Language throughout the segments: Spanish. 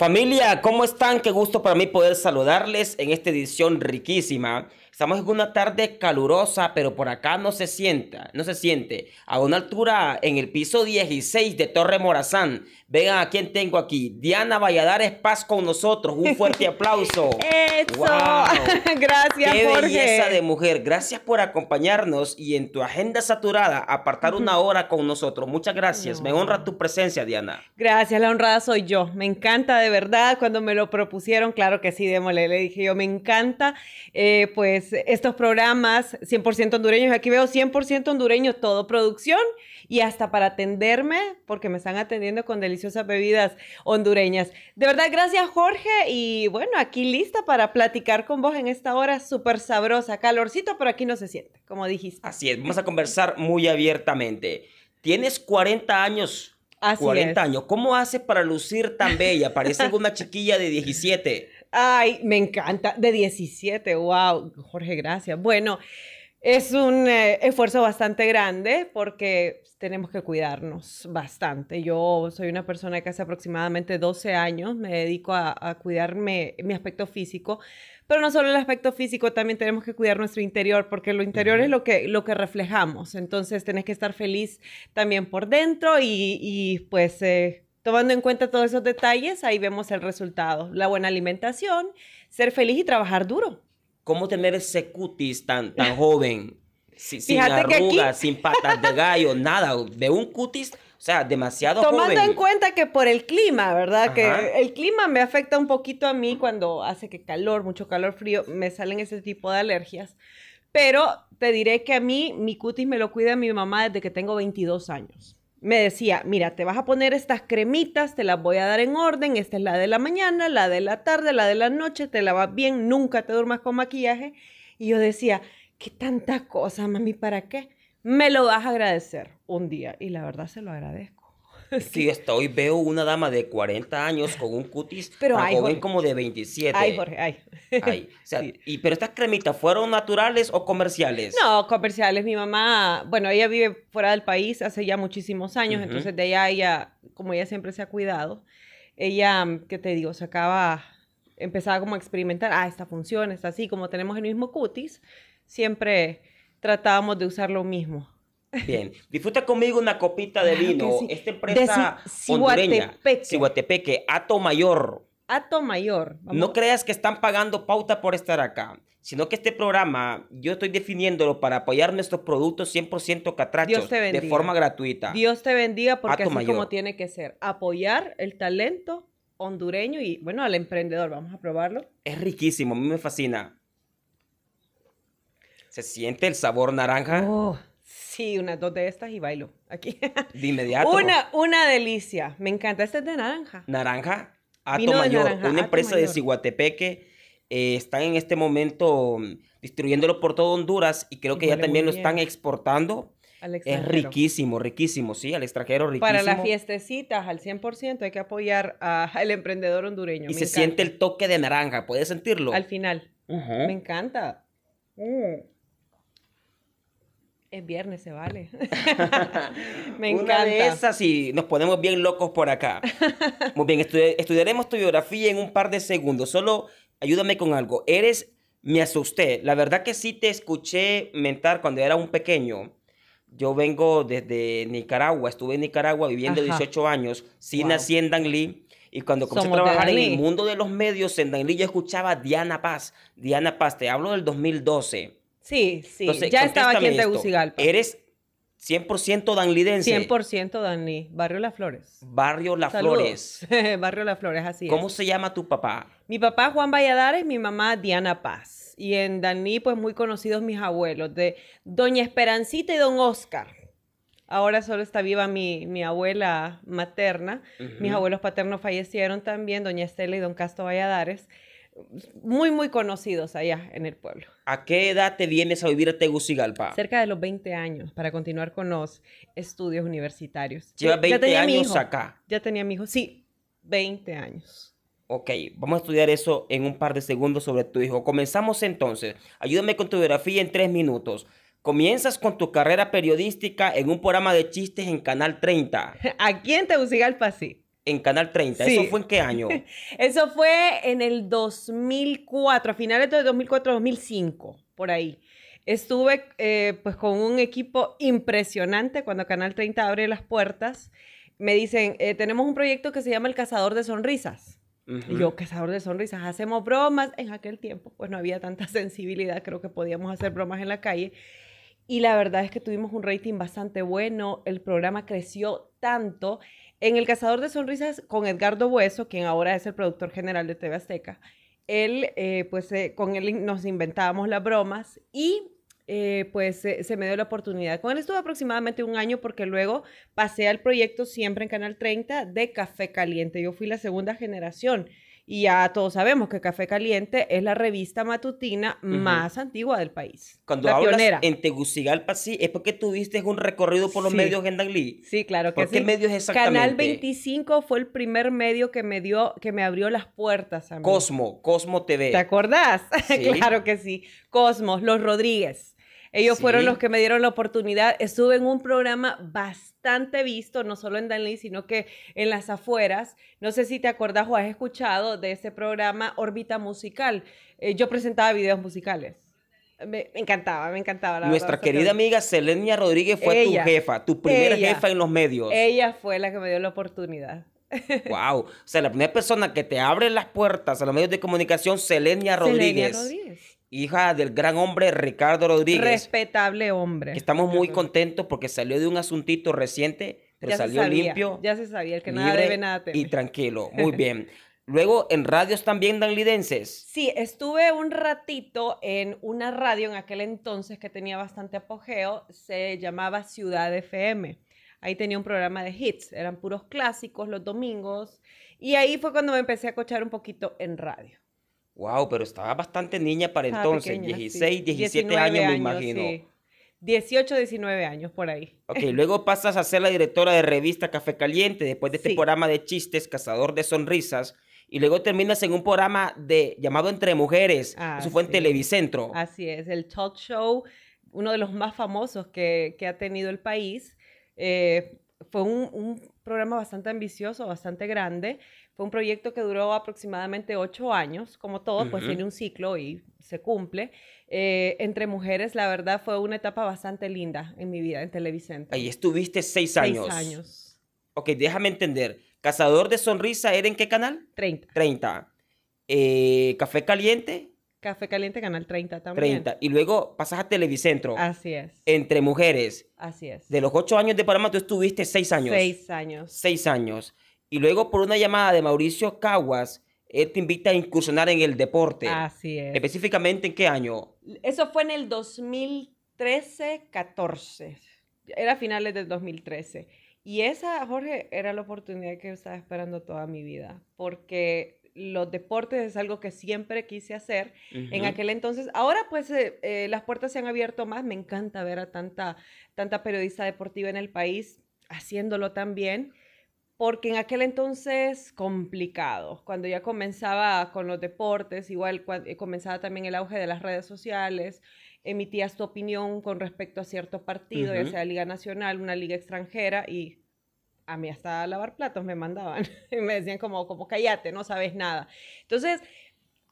Familia, ¿cómo están? Qué gusto para mí poder saludarles en esta edición riquísima Estamos en una tarde calurosa, pero por acá no se sienta, no se siente. A una altura en el piso 16 de Torre Morazán. Vean a quién tengo aquí. Diana Valladares Paz con nosotros. Un fuerte aplauso. Eso. Gracias, Qué belleza de mujer. Gracias por acompañarnos y en tu agenda saturada apartar una hora con nosotros. Muchas gracias. Me honra tu presencia, Diana. Gracias, la honrada soy yo. Me encanta de verdad. Cuando me lo propusieron, claro que sí, démosle. Le dije yo, me encanta. Eh, pues pues, estos programas 100% hondureños. Aquí veo 100% hondureños, todo producción y hasta para atenderme, porque me están atendiendo con deliciosas bebidas hondureñas. De verdad, gracias Jorge y bueno, aquí lista para platicar con vos en esta hora súper sabrosa. Calorcito, pero aquí no se siente, como dijiste. Así es, vamos a conversar muy abiertamente. Tienes 40 años. 40 años. ¿Cómo haces para lucir tan bella? Pareces una chiquilla de 17. Ay, me encanta. De 17, wow. Jorge, gracias. Bueno, es un eh, esfuerzo bastante grande porque tenemos que cuidarnos bastante. Yo soy una persona que hace aproximadamente 12 años me dedico a, cuidarme mi aspecto físico, pero no solo el aspecto físico, también tenemos que cuidar nuestro interior, porque lo interior es lo que, lo que reflejamos. Entonces, tenés que estar feliz también por dentro y, y pues... Eh, Tomando en cuenta todos esos detalles, ahí vemos el resultado. La buena alimentación, ser feliz y trabajar duro. ¿Cómo tener ese cutis tan, tan joven? sin, arrugas, sin patas de gallo, nada. De un cutis, o sea, demasiado Tomando en cuenta que por el clima, ¿verdad? Que el clima me afecta un poquito a mí cuando hace que calor, mucho calor, frío, me salen ese tipo de alergias. Pero te diré que a mí mi cutis me lo cuida mi mamá desde que tengo 22 años me decía, mira, te vas a poner estas cremitas, te las voy a dar en orden, esta es la de la mañana, la de la tarde, la de la noche, te la va bien, nunca te duermas con maquillaje. Y yo decía, qué tanta cosa mami, ¿para qué? Me lo vas a agradecer un día. Y la verdad se lo agradezco. sí. hasta hoy veo una dama de 40 años con un cutis pero joven como de 27. Ay, Jorge, ay. ay o sea, y, pero estas cremitas, ¿fueron naturales o comerciales? No, comerciales. Mi mamá, bueno, ella vive fuera del país hace ya muchísimos años, entonces de allá ella, como ella siempre se ha cuidado, ella, mm, que te digo? se acaba, empezaba como a experimentar, ah, esta funciona, está así, como tenemos el mismo cutis, siempre tratábamos de usar lo mismo. Bien, disfruta conmigo una copita de vino. Esta empresa hondureña, Ato Mayor. Ato Mayor. No creas que están pagando pauta por estar acá, sino que este programa yo estoy definiéndolo para apoyar nuestros productos 100% catrachos de forma gratuita. Dios te bendiga porque así como tiene que ser, apoyar el talento hondureño y bueno, al emprendedor, vamos a probarlo. Es riquísimo, a mí me fascina. Se siente el sabor naranja. Oh. Sí, unas dos de estas y bailo aquí. De inmediato. Una, una delicia. Me encanta. Este es de naranja. Naranja, Ato Mayor, una empresa de Ciguatepeque. Eh, están en este momento mm, distribuyéndolo por todo Honduras y creo que ya también lo están exportando. Al es riquísimo, riquísimo, sí, al extranjero riquísimo. Para las fiestecitas, al 100%, hay que apoyar al emprendedor hondureño. Y se siente el toque de naranja, ¿puedes sentirlo? Al final. Me encanta. Mm. Es viernes, se vale. Me encanta. Una de esas y nos ponemos bien locos por acá. Muy bien, estudiaremos tu biografía en un par de segundos. Solo ayúdame con algo. Eres, me asusté. La verdad que sí te escuché mentar cuando era un pequeño. Yo vengo desde Nicaragua, estuve en Nicaragua viviendo 18 años. Sí nací en Danlí. Y cuando comencé a trabajar en el mundo de los medios en Danlí, yo escuchaba Diana Paz. Diana Paz, te hablo del 2012. Sí, sí. ya estaba aquí en Tegucigalpa. Eres 100% danlidense. 100% Dani, Barrio Las Flores. Barrio Las Flores. Barrio Las Flores, así ¿Cómo es. ¿Cómo se llama tu papá? Mi papá Juan Valladares, mi mamá Diana Paz. Y en Daní, pues muy conocidos mis abuelos, de Doña Esperancita y Don Oscar. Ahora solo está viva mi, mi abuela materna. Mis abuelos paternos fallecieron también, Doña Estela y Don Castro Valladares muy, muy conocidos allá en el pueblo. ¿A qué edad te vienes a vivir a Tegucigalpa? Cerca de los 20 años, para continuar con los estudios universitarios. Llevas 20 ya tenía años mi acá. Ya tenía mi hijo, sí, 20 años. Ok, vamos a estudiar eso en un par de segundos sobre tu hijo. Comenzamos entonces. Ayúdame con tu biografía en tres minutos. Comienzas con tu carrera periodística en un programa de chistes en Canal 30. Aquí en Tegucigalpa, sí en Canal 30. ¿Eso fue en qué año? Eso fue en el 2004, a finales de 2004-2005, por ahí. Estuve eh, pues con un equipo impresionante cuando Canal 30 abre las puertas. Me dicen, eh, tenemos un proyecto que se llama El Cazador de Sonrisas. y yo, cazador de sonrisas, hacemos bromas. En aquel tiempo, pues no había tanta sensibilidad, creo que podíamos hacer bromas en la calle. Y la verdad es que tuvimos un rating bastante bueno, el programa creció tanto en El Cazador de Sonrisas, con Edgardo Bueso, quien ahora es el productor general de TV Azteca, él, eh, pues eh, con él nos inventábamos las bromas y eh, pues se me dio la oportunidad. Con él estuve aproximadamente un año porque luego pasé al proyecto siempre en Canal 30 de Café Caliente. Yo fui la segunda generación y ya todos sabemos que Café Caliente es la revista matutina más antigua del país. Cuando la hablas en Tegucigalpa, sí, es porque tuviste un recorrido por los medios en Sí, claro que ¿Por qué medios exactamente? Canal 25 fue el primer medio que me dio, que me abrió las puertas a Cosmo, Cosmo TV. ¿Te acordás? claro que sí. Cosmos, Los Rodríguez. Ellos fueron los que me dieron la oportunidad. Estuve en un programa bastante visto, no solo en Danlí, sino que en las afueras. No sé si te acordás o has escuchado de ese programa Órbita Musical. Eh, yo presentaba videos musicales. Me, encantaba, me encantaba. La Nuestra querida amiga Selenia Rodríguez fue tu jefa, tu primera jefa en los medios. Ella fue la que me dio la oportunidad. wow. O sea, la primera persona que te abre las puertas a los medios de comunicación, Selenia Rodríguez hija del gran hombre Ricardo Rodríguez. Respetable hombre. Estamos muy contentos porque salió de un asuntito reciente, pero salió limpio. Ya se sabía, el que debe, nada Y tranquilo, muy bien. Luego, en radios también danlidenses. Sí, estuve un ratito en una radio en aquel entonces que tenía bastante apogeo, se llamaba Ciudad FM. Ahí tenía un programa de hits, eran puros clásicos los domingos, y ahí fue cuando me empecé a cochar un poquito en radio. Wow, pero estaba bastante niña para entonces, 16, 17 años, me imagino. 18, 19 años por ahí. Ok, luego pasas a ser la directora de revista Café Caliente, después de este programa de chistes, Cazador de Sonrisas, y luego terminas en un programa de, llamado Entre Mujeres, eso fue en Televicentro. Así es, el talk show, uno de los más famosos que, que ha tenido el país. Eh, fue un, un programa bastante ambicioso, bastante grande, fue un proyecto que duró aproximadamente ocho años, como todo, pues tiene un ciclo y se cumple. Eh, entre mujeres, la verdad, fue una etapa bastante linda en mi vida en Televicentro. Ahí estuviste seis años. Seis años. Ok, déjame entender. Cazador de Sonrisa, ¿era en qué canal? 30. 30. Eh, Café Caliente. Café Caliente, Canal 30 también. 30. Y luego pasas a Televicentro. Así es. Entre mujeres. Así es. De los ocho años de Panamá, tú estuviste seis años. Seis años. Seis años. Y luego por una llamada de Mauricio Caguas, él te invita a incursionar en el deporte. Así es. Específicamente, ¿en qué año? Eso fue en el 2013-14. Era finales del 2013. Y esa, Jorge, era la oportunidad que estaba esperando toda mi vida, porque los deportes es algo que siempre quise hacer en aquel entonces. Ahora pues eh, eh, las puertas se han abierto más, me encanta ver a tanta, tanta periodista deportiva en el país haciéndolo también porque en aquel entonces complicado, cuando ya comenzaba con los deportes, igual eh, comenzaba también el auge de las redes sociales, emitías tu opinión con respecto a cierto partido, ya sea Liga Nacional, una liga extranjera, y a mí hasta lavar platos me mandaban, y me decían como, como cállate, no sabes nada. Entonces,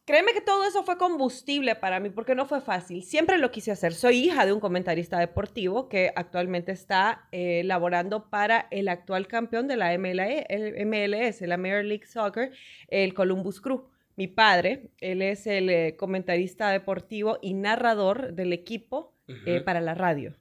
Créeme que todo eso fue combustible para mí porque no fue fácil. Siempre lo quise hacer. Soy hija de un comentarista deportivo que actualmente está eh, laborando para el actual campeón de la MLS, la Major League Soccer, el Columbus Crew. Mi padre, él es el eh, comentarista deportivo y narrador del equipo eh, para la radio.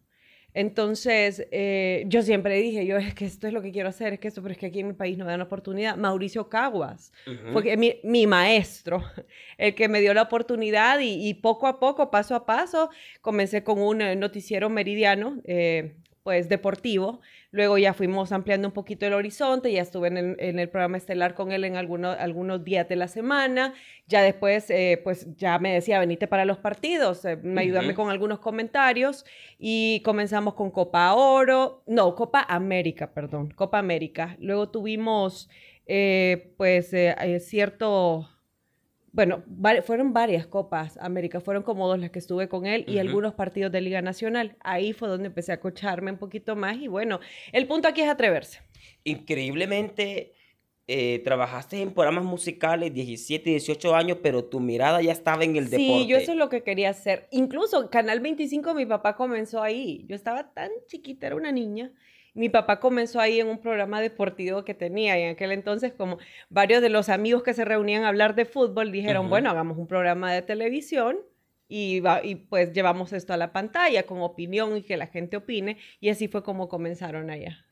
Entonces, eh, yo siempre dije, yo es que esto es lo que quiero hacer, es que esto, pero es que aquí en mi país no me dan la oportunidad. Mauricio Caguas, porque mi, maestro, el que me dio la oportunidad y, poco a poco, paso a paso, comencé con un eh, noticiero meridiano eh, pues deportivo. Luego ya fuimos ampliando un poquito el horizonte, ya estuve en el, programa estelar con él en algunos días de la semana, ya después eh, pues ya me decía, venite para los partidos, eh, me ayúdame con algunos comentarios y comenzamos con Copa Oro, no, Copa América, perdón, Copa América. Luego tuvimos eh, pues cierto bueno, fueron varias copas América, fueron como dos las que estuve con él y algunos partidos de Liga Nacional. Ahí fue donde empecé a cocharme un poquito más y bueno, el punto aquí es atreverse. Increíblemente, eh, trabajaste en programas musicales 17, 18 años, pero tu mirada ya estaba en el deporte. Sí, yo eso es lo que quería hacer. Incluso Canal 25, mi papá comenzó ahí. Yo estaba tan chiquita, era una niña, mi papá comenzó ahí en un programa deportivo que tenía y en aquel entonces como varios de los amigos que se reunían a hablar de fútbol dijeron, bueno, hagamos un programa de televisión y, y, pues llevamos esto a la pantalla con opinión y que la gente opine y así fue como comenzaron allá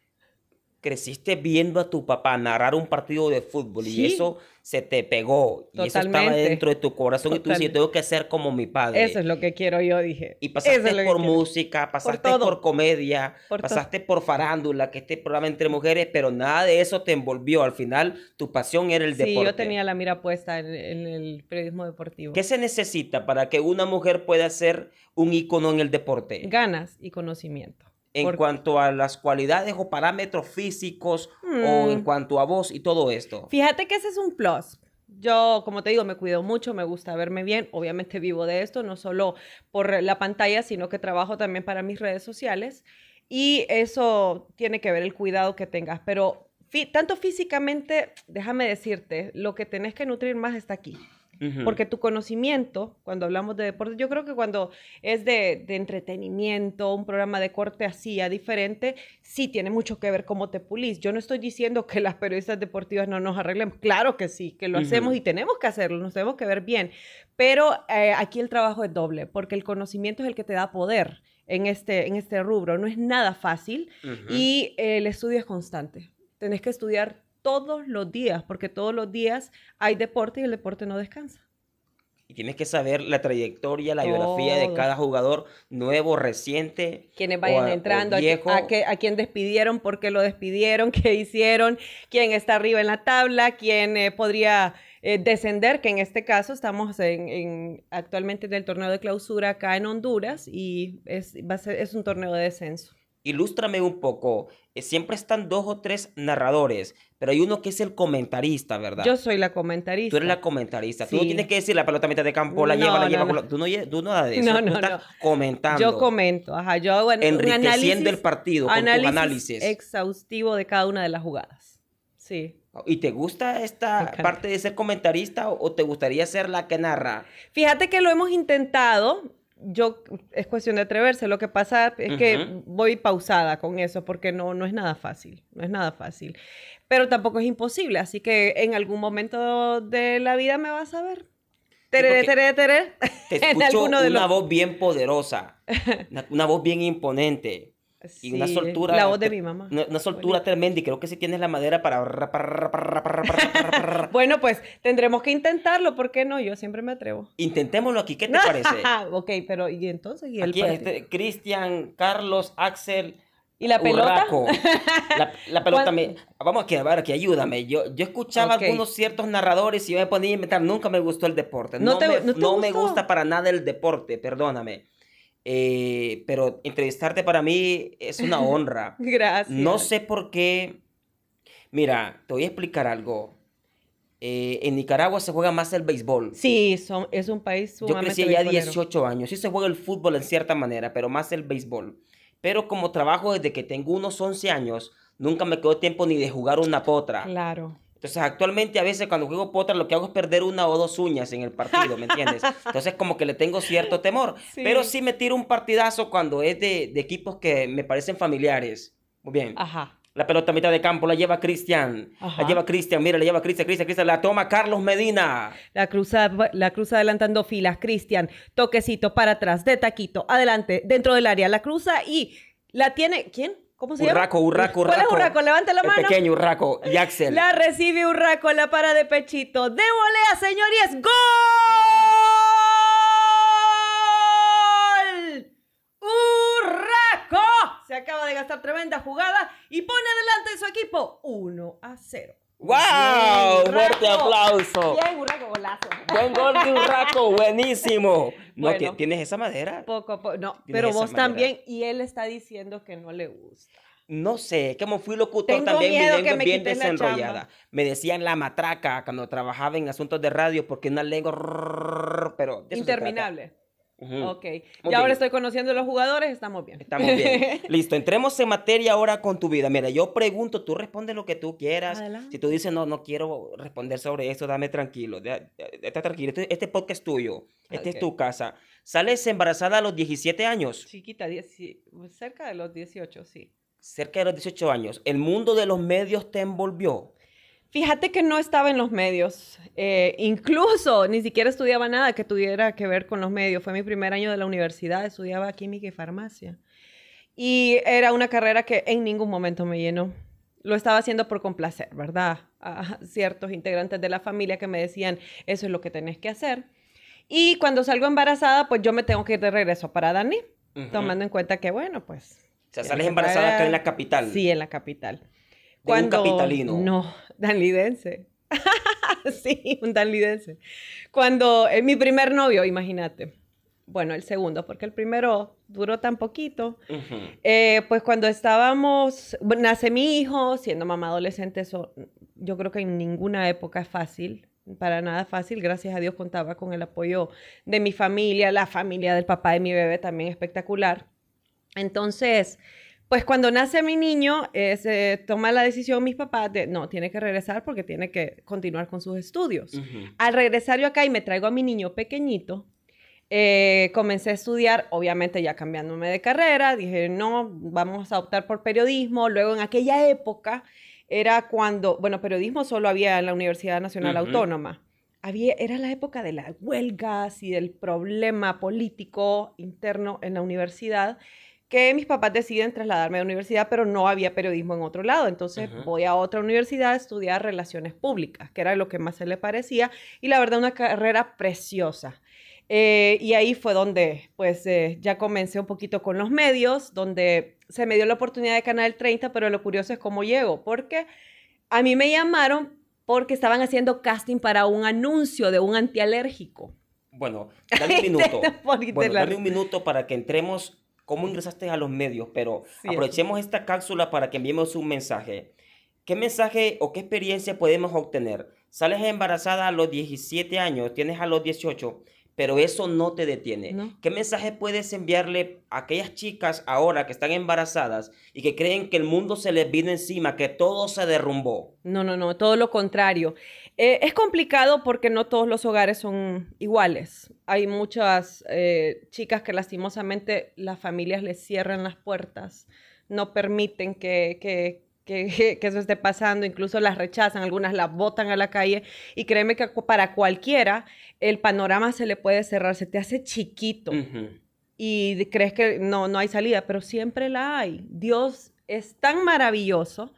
creciste viendo a tu papá narrar un partido de fútbol y eso se te pegó y eso estaba dentro de tu corazón y tú decías, tengo que ser como mi padre. Eso es lo que quiero, yo dije. Y pasaste por música, pasaste por, comedia, pasaste por farándula, que este programa entre mujeres, pero nada de eso te envolvió. Al final, tu pasión era el deporte. Sí, yo tenía la mira puesta en, en, el periodismo deportivo. ¿Qué se necesita para que una mujer pueda ser un ícono en el deporte? Ganas y conocimiento en cuanto a las cualidades o parámetros físicos o mm. en cuanto a voz y todo esto. Fíjate que ese es un plus. Yo, como te digo, me cuido mucho, me gusta verme bien, obviamente vivo de esto, no solo por la pantalla, sino que trabajo también para mis redes sociales y eso tiene que ver el cuidado que tengas, pero tanto físicamente, déjame decirte, lo que tenés que nutrir más está aquí. Porque tu conocimiento, cuando hablamos de deporte, yo creo que cuando es de, entretenimiento, un programa de corte así, a diferente, sí tiene mucho que ver cómo te pulís. Yo no estoy diciendo que las periodistas deportivas no nos arreglemos, claro que sí, que lo hacemos y tenemos que hacerlo, nos tenemos que ver bien, pero eh, aquí el trabajo es doble, porque el conocimiento es el que te da poder en este, en este rubro, no es nada fácil y el estudio es constante. Tenés que estudiar todos los días, porque todos los días hay deporte y el deporte no descansa. Y tienes que saber la trayectoria, la biografía de cada jugador nuevo, reciente. Quienes vayan entrando, A, quién despidieron, por qué lo despidieron, qué hicieron, quién está arriba en la tabla, quién eh, podría eh, descender, que en este caso estamos actualmente en el torneo de clausura acá en Honduras y va a ser, es un torneo de descenso ilústrame un poco. Eh, siempre están dos o tres narradores, pero hay uno que es el comentarista, ¿verdad? Yo soy la comentarista. Tú eres la comentarista. Tú no tienes que decir la pelota mitad de campo, la lleva, la lleva. Tú, no, tú no eso. No, no. comentando. Yo comento, ajá. Yo bueno, Enriqueciendo el partido con análisis, análisis. exhaustivo de cada una de las jugadas. Sí. ¿Y te gusta esta parte de ser comentarista o te gustaría ser la que narra? Fíjate que lo hemos intentado yo es cuestión de atreverse. Lo que pasa es que voy pausada con eso porque no, no es nada fácil, no es nada fácil. Pero tampoco es imposible, así que en algún momento de la vida me vas a ver. Tere, tere, tere. Te escucho de una voz bien poderosa, una voz bien imponente y una soltura. La voz de mi mamá. Una, soltura tremenda y creo que si tienes la madera para. bueno, pues tendremos que intentarlo, ¿por qué no? Yo siempre me atrevo. Intentémoslo aquí, ¿qué te ah, parece? ok, pero ¿y entonces? ¿Y aquí este, Cristian, Carlos, Axel. ¿Y la pelota? la, pelota me... Vamos aquí, a ver, aquí, ayúdame. Yo, yo escuchaba algunos ciertos narradores y yo me ponía a inventar. Nunca me gustó el deporte. No, no me gusta para nada el deporte, perdóname. Eh, pero entrevistarte para mí es una honra. Gracias. No sé por qué. Mira, te voy a explicar algo. Eh, en Nicaragua se juega más el béisbol. Sí, son, es un país sumamente Yo crecí ya 18 años. Sí se juega el fútbol en cierta manera, pero más el béisbol. Pero como trabajo desde que tengo unos 11 años, nunca me quedó tiempo ni de jugar una potra. Claro. Entonces, actualmente a veces cuando juego potra lo que hago es perder una o dos uñas en el partido, ¿me entiendes? Entonces, como que le tengo cierto temor. Pero sí me tiro un partidazo cuando es de, de equipos que me parecen familiares. Muy bien. Ajá. La pelota a mitad de campo la lleva Cristian. La lleva Cristian, mira, la lleva Cristian, Cristian, Cristian. La toma Carlos Medina. La cruza, la cruza adelantando filas. Cristian, toquecito para atrás, de taquito, adelante, dentro del área. La cruza y la tiene. ¿Quién? ¿Cómo se llama? Urraco, urraco, urraco. ¿Cuál es urraco? Levanta la mano. El pequeño urraco, Axel. La recibe urraco, la para de pechito. De volea, señorías. ¡Gol! ¡Urraco! Se acaba de gastar tremenda jugada y pone adelante su equipo 1 a 0. ¡Wow! ¡Fuerte aplauso! Bien, Buen gol de buenísimo. No, ¿tienes esa madera? Poco, no, pero vos también, y él está diciendo que no le gusta. No sé, como fui locutor Tengo también me bien desenrollada. Me decían la matraca cuando trabajaba en asuntos de radio porque una lengua... Pero Interminable. Ok. ya ahora estoy conociendo a los jugadores, estamos bien. Estamos bien. Listo, entremos en materia ahora con tu vida. Mira, yo pregunto, tú respondes lo que tú quieras. Si tú dices, no, no quiero responder sobre eso, dame tranquilo. Está tranquilo. Este, este, podcast es tuyo. Esta es tu casa. ¿Sales embarazada a los 17 años? Chiquita, dieci... cerca de los 18, sí. Cerca de los 18 años. ¿El mundo de los medios te envolvió? Fíjate que no estaba en los medios. Eh, incluso ni siquiera estudiaba nada que tuviera que ver con los medios. Fue mi primer año de la universidad, estudiaba química y farmacia. Y era una carrera que en ningún momento me llenó. Lo estaba haciendo por complacer, ¿verdad? A ciertos integrantes de la familia que me decían, eso es lo que tenés que hacer. Y cuando salgo embarazada, pues yo me tengo que ir de regreso para Dani, tomando en cuenta que, bueno, pues... O sea, sales embarazada acá en la capital. Sí, en la capital. Cuando, un capitalino. No, danlidense. sí, un danlidense. Cuando eh, mi primer novio, imagínate. Bueno, el segundo, porque el primero duró tan poquito. Eh, pues cuando estábamos, nace mi hijo, siendo mamá adolescente, eso, yo creo que en ninguna época es fácil, para nada fácil. Gracias a Dios contaba con el apoyo de mi familia, la familia del papá de mi bebé también espectacular. Entonces, pues cuando nace mi niño, eh, toma la decisión mis papás de, no, tiene que regresar porque tiene que continuar con sus estudios. Al regresar yo acá y me traigo a mi niño pequeñito, eh, comencé a estudiar, obviamente ya cambiándome de carrera, dije, no, vamos a optar por periodismo. Luego en aquella época era cuando, bueno, periodismo solo había en la Universidad Nacional Autónoma. Había, era la época de las huelgas y del problema político interno en la universidad que mis papás deciden trasladarme a la universidad, pero no había periodismo en otro lado. Entonces voy a otra universidad a estudiar relaciones públicas, que era lo que más se le parecía, y la verdad una carrera preciosa. Eh, y ahí fue donde pues eh, ya comencé un poquito con los medios, donde se me dio la oportunidad de Canal 30, pero lo curioso es cómo llego, porque a mí me llamaron porque estaban haciendo casting para un anuncio de un antialérgico. Bueno, dale un minuto. bueno, un minuto para que entremos cómo ingresaste a los medios, pero aprovechemos esta cápsula para que enviemos un mensaje. ¿Qué mensaje o qué experiencia podemos obtener? Sales embarazada a los 17 años, tienes a los 18, pero eso no te detiene. ¿Qué mensaje puedes enviarle a aquellas chicas ahora que están embarazadas y que creen que el mundo se les vino encima, que todo se derrumbó? No, no, no, todo lo contrario. Eh, es complicado porque no todos los hogares son iguales. Hay muchas eh, chicas que lastimosamente las familias les cierran las puertas, no permiten que, que, que, eso esté pasando, incluso las rechazan, algunas las botan a la calle y créeme que para cualquiera el panorama se le puede cerrar, se te hace chiquito. Y crees que no, no hay salida, pero siempre la hay. Dios es tan maravilloso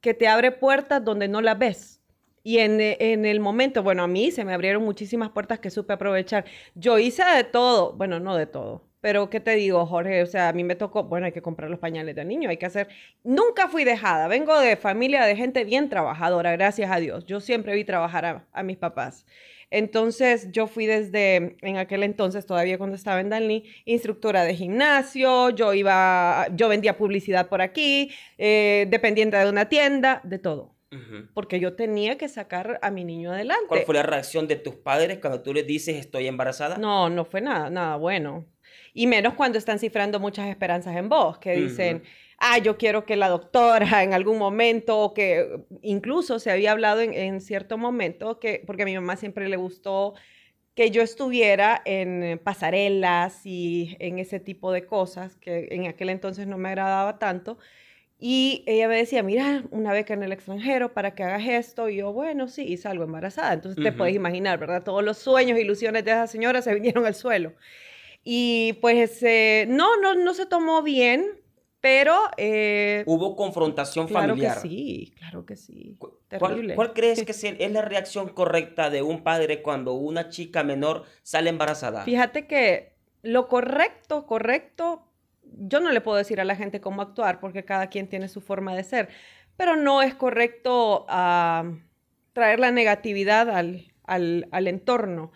que te abre puertas donde no la ves. Y eh, en, el momento, bueno, a mí se me abrieron muchísimas puertas que supe aprovechar. Yo hice de todo, bueno, no de todo, pero ¿qué te digo, Jorge? O sea, a mí me tocó, bueno, hay que comprar los pañales de niño, hay que hacer... Nunca fui dejada, vengo de familia de gente bien trabajadora, gracias a Dios. Yo siempre vi trabajar a, mis papás. Entonces, yo fui desde, en aquel entonces, todavía cuando estaba en Dalí, instructora de gimnasio, yo iba, yo vendía publicidad por aquí, eh, dependiente de una tienda, de todo porque yo tenía que sacar a mi niño adelante. ¿Cuál fue la reacción de tus padres cuando tú les dices estoy embarazada? No, no fue nada, nada bueno. Y menos cuando están cifrando muchas esperanzas en vos, que dicen, ah, yo quiero que la doctora en algún momento, o que incluso se había hablado en, en cierto momento, que, porque a mi mamá siempre le gustó que yo estuviera en pasarelas y en ese tipo de cosas, que en aquel entonces no me agradaba tanto. Y ella me decía, mira, una beca en el extranjero para que hagas esto. Y yo, bueno, sí, y salgo embarazada. Entonces te puedes imaginar, ¿verdad? Todos los sueños, ilusiones de esa señora se vinieron al suelo. Y pues no, no, no se tomó bien, pero... Eh, Hubo confrontación familiar. Claro que sí, claro que sí. Terrible. ¿Cuál, crees que es la reacción correcta de un padre cuando una chica menor sale embarazada? Fíjate que lo correcto, correcto, yo no le puedo decir a la gente cómo actuar porque cada quien tiene su forma de ser, pero no es correcto ah, traer la negatividad al, entorno.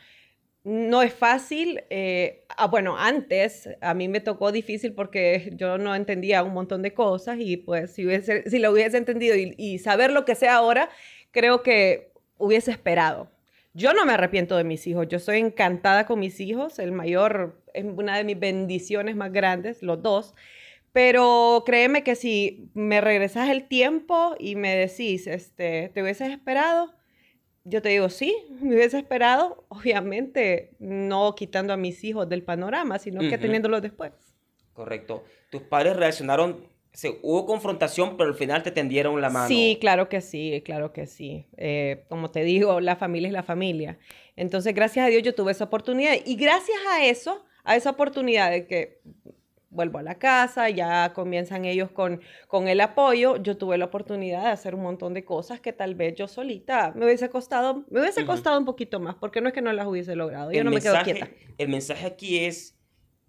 No es fácil. Eh, ah, bueno, antes a mí me tocó difícil porque yo no entendía un montón de cosas y pues si, hubiese, si lo hubiese entendido y, saber lo que sé ahora, creo que hubiese esperado. Yo no me arrepiento de mis hijos, yo soy encantada con mis hijos, el mayor es una de mis bendiciones más grandes, los dos. Pero créeme que si me regresas el tiempo y me decís, este, ¿te hubieses esperado? Yo te digo, sí, me hubiese esperado, obviamente no quitando a mis hijos del panorama, sino que teniéndolos después. Correcto. ¿Tus padres reaccionaron hubo confrontación, pero al final te tendieron la mano. Sí, claro que sí, claro que sí. Eh, como te digo, la familia es la familia. Entonces, gracias a Dios yo tuve esa oportunidad y gracias a eso a esa oportunidad de que vuelvo a la casa, ya comienzan ellos con, con el apoyo, yo tuve la oportunidad de hacer un montón de cosas que tal vez yo solita me hubiese costado, me hubiese costado un poquito más, porque no es que no las hubiese logrado, yo el no mensaje, me quedo quieta. El mensaje aquí es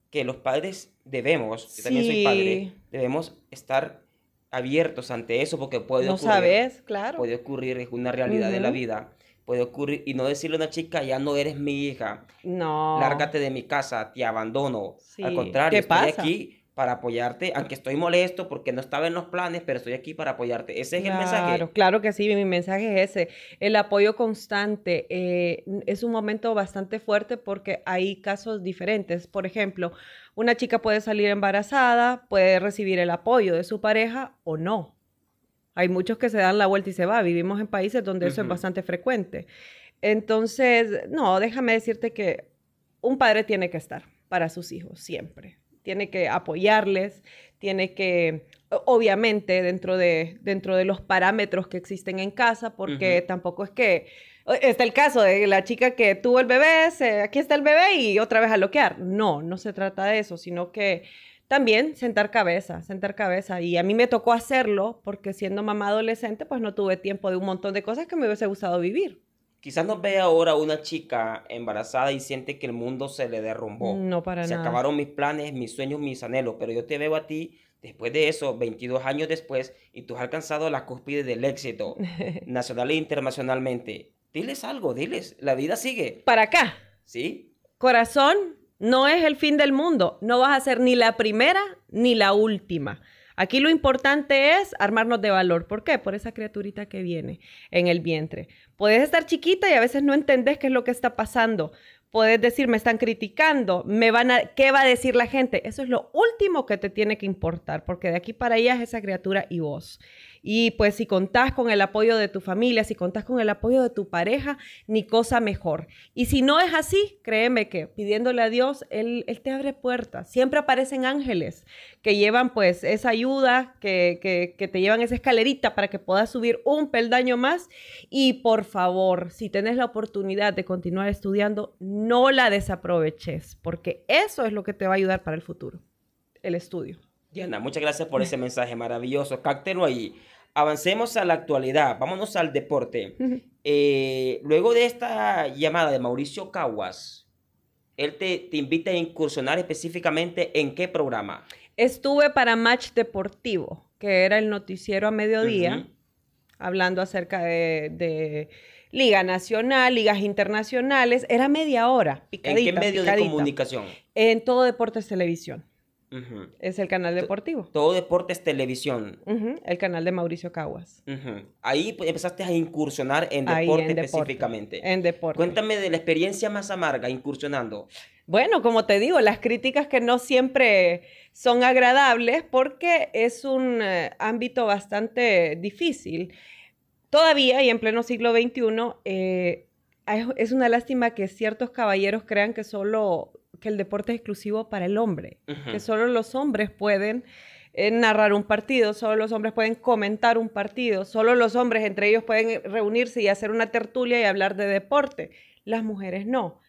que los padres debemos, yo también soy padre, debemos estar abiertos ante eso porque puede ocurrir, puede ocurrir, es una realidad de la vida puede ocurrir y no decirle a una chica, ya no eres mi hija. No. Lárgate de mi casa, te abandono. Al contrario, estoy aquí para apoyarte, aunque estoy molesto porque no estaba en los planes, pero estoy aquí para apoyarte. Ese es el mensaje. Claro que sí, mi mensaje es ese. El apoyo constante eh, es un momento bastante fuerte porque hay casos diferentes. Por ejemplo, una chica puede salir embarazada, puede recibir el apoyo de su pareja o no. Hay muchos que se dan la vuelta y se va. Vivimos en países donde eso es bastante frecuente. Entonces, no, déjame decirte que un padre tiene que estar para sus hijos siempre. Tiene que apoyarles, tiene que, obviamente, dentro de, dentro de los parámetros que existen en casa, porque tampoco es que está el caso de la chica que tuvo el bebé, aquí está el bebé y otra vez a loquear. No, no se trata de eso, sino que también sentar cabeza, sentar cabeza. Y a mí me tocó hacerlo porque siendo mamá adolescente, pues no tuve tiempo de un montón de cosas que me hubiese gustado vivir. Quizás nos ve ahora una chica embarazada y siente que el mundo se le derrumbó. No, para nada. Se acabaron mis planes, mis sueños, mis anhelos. Pero yo te veo a ti Después de eso, 22 años después, y tú has alcanzado la cúspide del éxito, nacional e internacionalmente. Diles algo, diles, la vida sigue. Para acá. ¿Sí? Corazón, no es el fin del mundo, no vas a ser ni la primera ni la última. Aquí lo importante es armarnos de valor. ¿Por qué? Por esa criaturita que viene en el vientre. Puedes estar chiquita y a veces no entendés qué es lo que está pasando. Puedes decir, me están criticando, me van a, ¿qué va a decir la gente? Eso es lo último que te tiene que importar, porque de aquí para allá es esa criatura y vos. Y pues si contás con el apoyo de tu familia, si contás con el apoyo de tu pareja, ni cosa mejor. Y si no es así, créeme que pidiéndole a Dios, Él, te abre puertas. Siempre aparecen ángeles que llevan pues esa ayuda, que, que te llevan esa escalerita para que puedas subir un peldaño más. Y por favor, si tenés la oportunidad de continuar estudiando, no la desaproveches, porque eso es lo que te va a ayudar para el futuro, el estudio muchas gracias por mm. ese mensaje maravilloso. Cáctelo ahí. Avancemos a la actualidad, vámonos al deporte. Eh, luego de esta llamada de Mauricio Caguas, él te, invita a incursionar específicamente en qué programa. Estuve para Match Deportivo, que era el noticiero a mediodía, hablando acerca de, Liga Nacional, ligas internacionales, era media hora. ¿En qué medio de comunicación? En todo Deportes Televisión. Es el canal deportivo. Todo deporte es televisión. El canal de Mauricio Caguas. Ahí pues, empezaste a incursionar en deporte específicamente. En deporte. Cuéntame de la experiencia más amarga incursionando. Bueno, como te digo, las críticas que no siempre son agradables porque es un eh, ámbito bastante difícil. Todavía, y en pleno siglo XXI, eh, es una lástima que ciertos caballeros crean que solo que el deporte es exclusivo para el hombre, que solo los hombres pueden eh, narrar un partido, solo los hombres pueden comentar un partido, solo los hombres entre ellos pueden eh, reunirse y hacer una tertulia y hablar de deporte. Las mujeres no.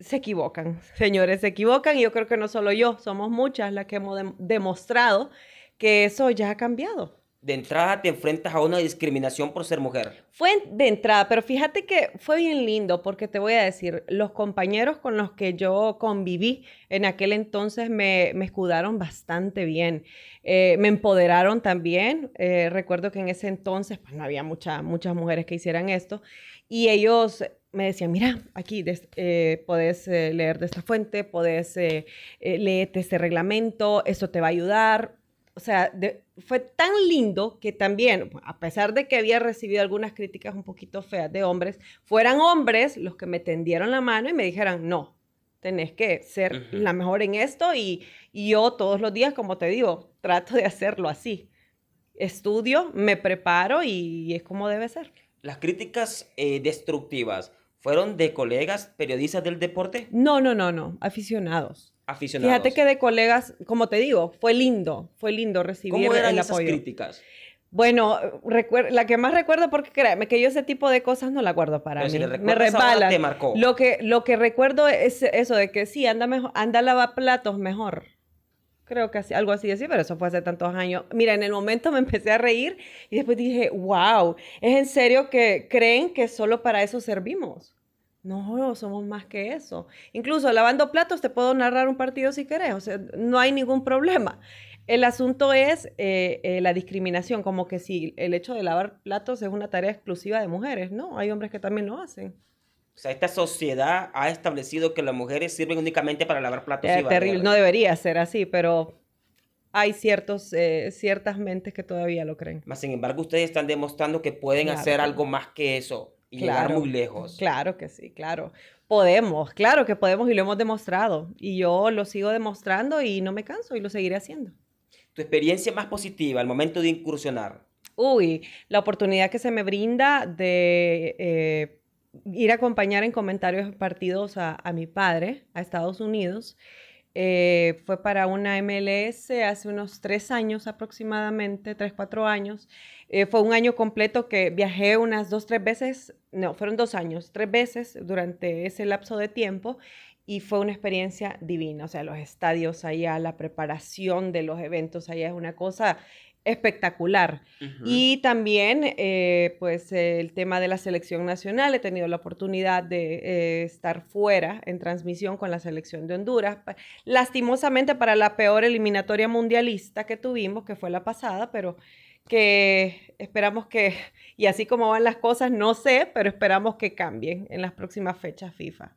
Se equivocan, señores, se equivocan y yo creo que no solo yo, somos muchas las que hemos demostrado que eso ya ha cambiado de entrada te enfrentas a una discriminación por ser mujer. Fue de entrada, pero fíjate que fue bien lindo porque te voy a decir, los compañeros con los que yo conviví en aquel entonces me, escudaron bastante bien, eh, me empoderaron también. Eh, recuerdo que en ese entonces pues, no había muchas mujeres que hicieran esto y ellos me decían, mira, aquí puedes eh, podés leer de esta fuente, podés leerte este reglamento, eso te va a ayudar o sea, fue tan lindo que también, a pesar de que había recibido algunas críticas un poquito feas de hombres, fueran hombres los que me tendieron la mano y me dijeran, no, tenés que ser la mejor en esto y, yo todos los días, como te digo, trato de hacerlo así. Estudio, me preparo y, es como debe ser. Las críticas eh, destructivas, ¿fueron de colegas periodistas del deporte? No, no, no, no, aficionados Fíjate que de colegas, como te digo, fue lindo, fue lindo recibir ¿Cómo eran el esas críticas? Bueno, la que más recuerdo, porque créeme que yo ese tipo de cosas no la guardo para Pero mí. me resbala. Te marcó. Lo que, lo que recuerdo es eso de que sí, anda, mejor, anda a lavar platos mejor creo que así, algo así decir, pero eso fue hace tantos años. Mira, en el momento me empecé a reír y después dije, wow, es en serio que creen que solo para eso servimos. No, somos más que eso. Incluso lavando platos te puedo narrar un partido si querés, o sea, no hay ningún problema. El asunto es eh, eh, la discriminación, como que si el hecho de lavar platos es una tarea exclusiva de mujeres, ¿no? Hay hombres que también lo hacen. O sea, esta sociedad ha establecido que las mujeres sirven únicamente para lavar platos. Es terrible, no debería ser así, pero hay ciertos, eh, ciertas mentes que todavía lo creen. sin embargo, ustedes están demostrando que pueden hacer algo más que eso y claro, llegar muy lejos. Claro que sí, claro. Podemos, claro que podemos y lo hemos demostrado. Y yo lo sigo demostrando y no me canso y lo seguiré haciendo. ¿Tu experiencia más positiva al momento de incursionar? Uy, la oportunidad que se me brinda de eh, ir a acompañar en comentarios partidos a, a mi padre, a Estados Unidos. Eh, fue para una MLS hace unos tres años aproximadamente, tres, cuatro años. Eh, fue un año completo que viajé unas dos, tres veces, no, fueron dos años, tres veces durante ese lapso de tiempo y fue una experiencia divina. O sea, los estadios allá, la preparación de los eventos allá es una cosa espectacular. Y también, eh, pues, el tema de la selección nacional. He tenido la oportunidad de eh, estar fuera en transmisión con la selección de Honduras. Lastimosamente para la peor eliminatoria mundialista que tuvimos, que fue la pasada, pero que esperamos que, y así como van las cosas, no sé, pero esperamos que cambien en las próximas fechas FIFA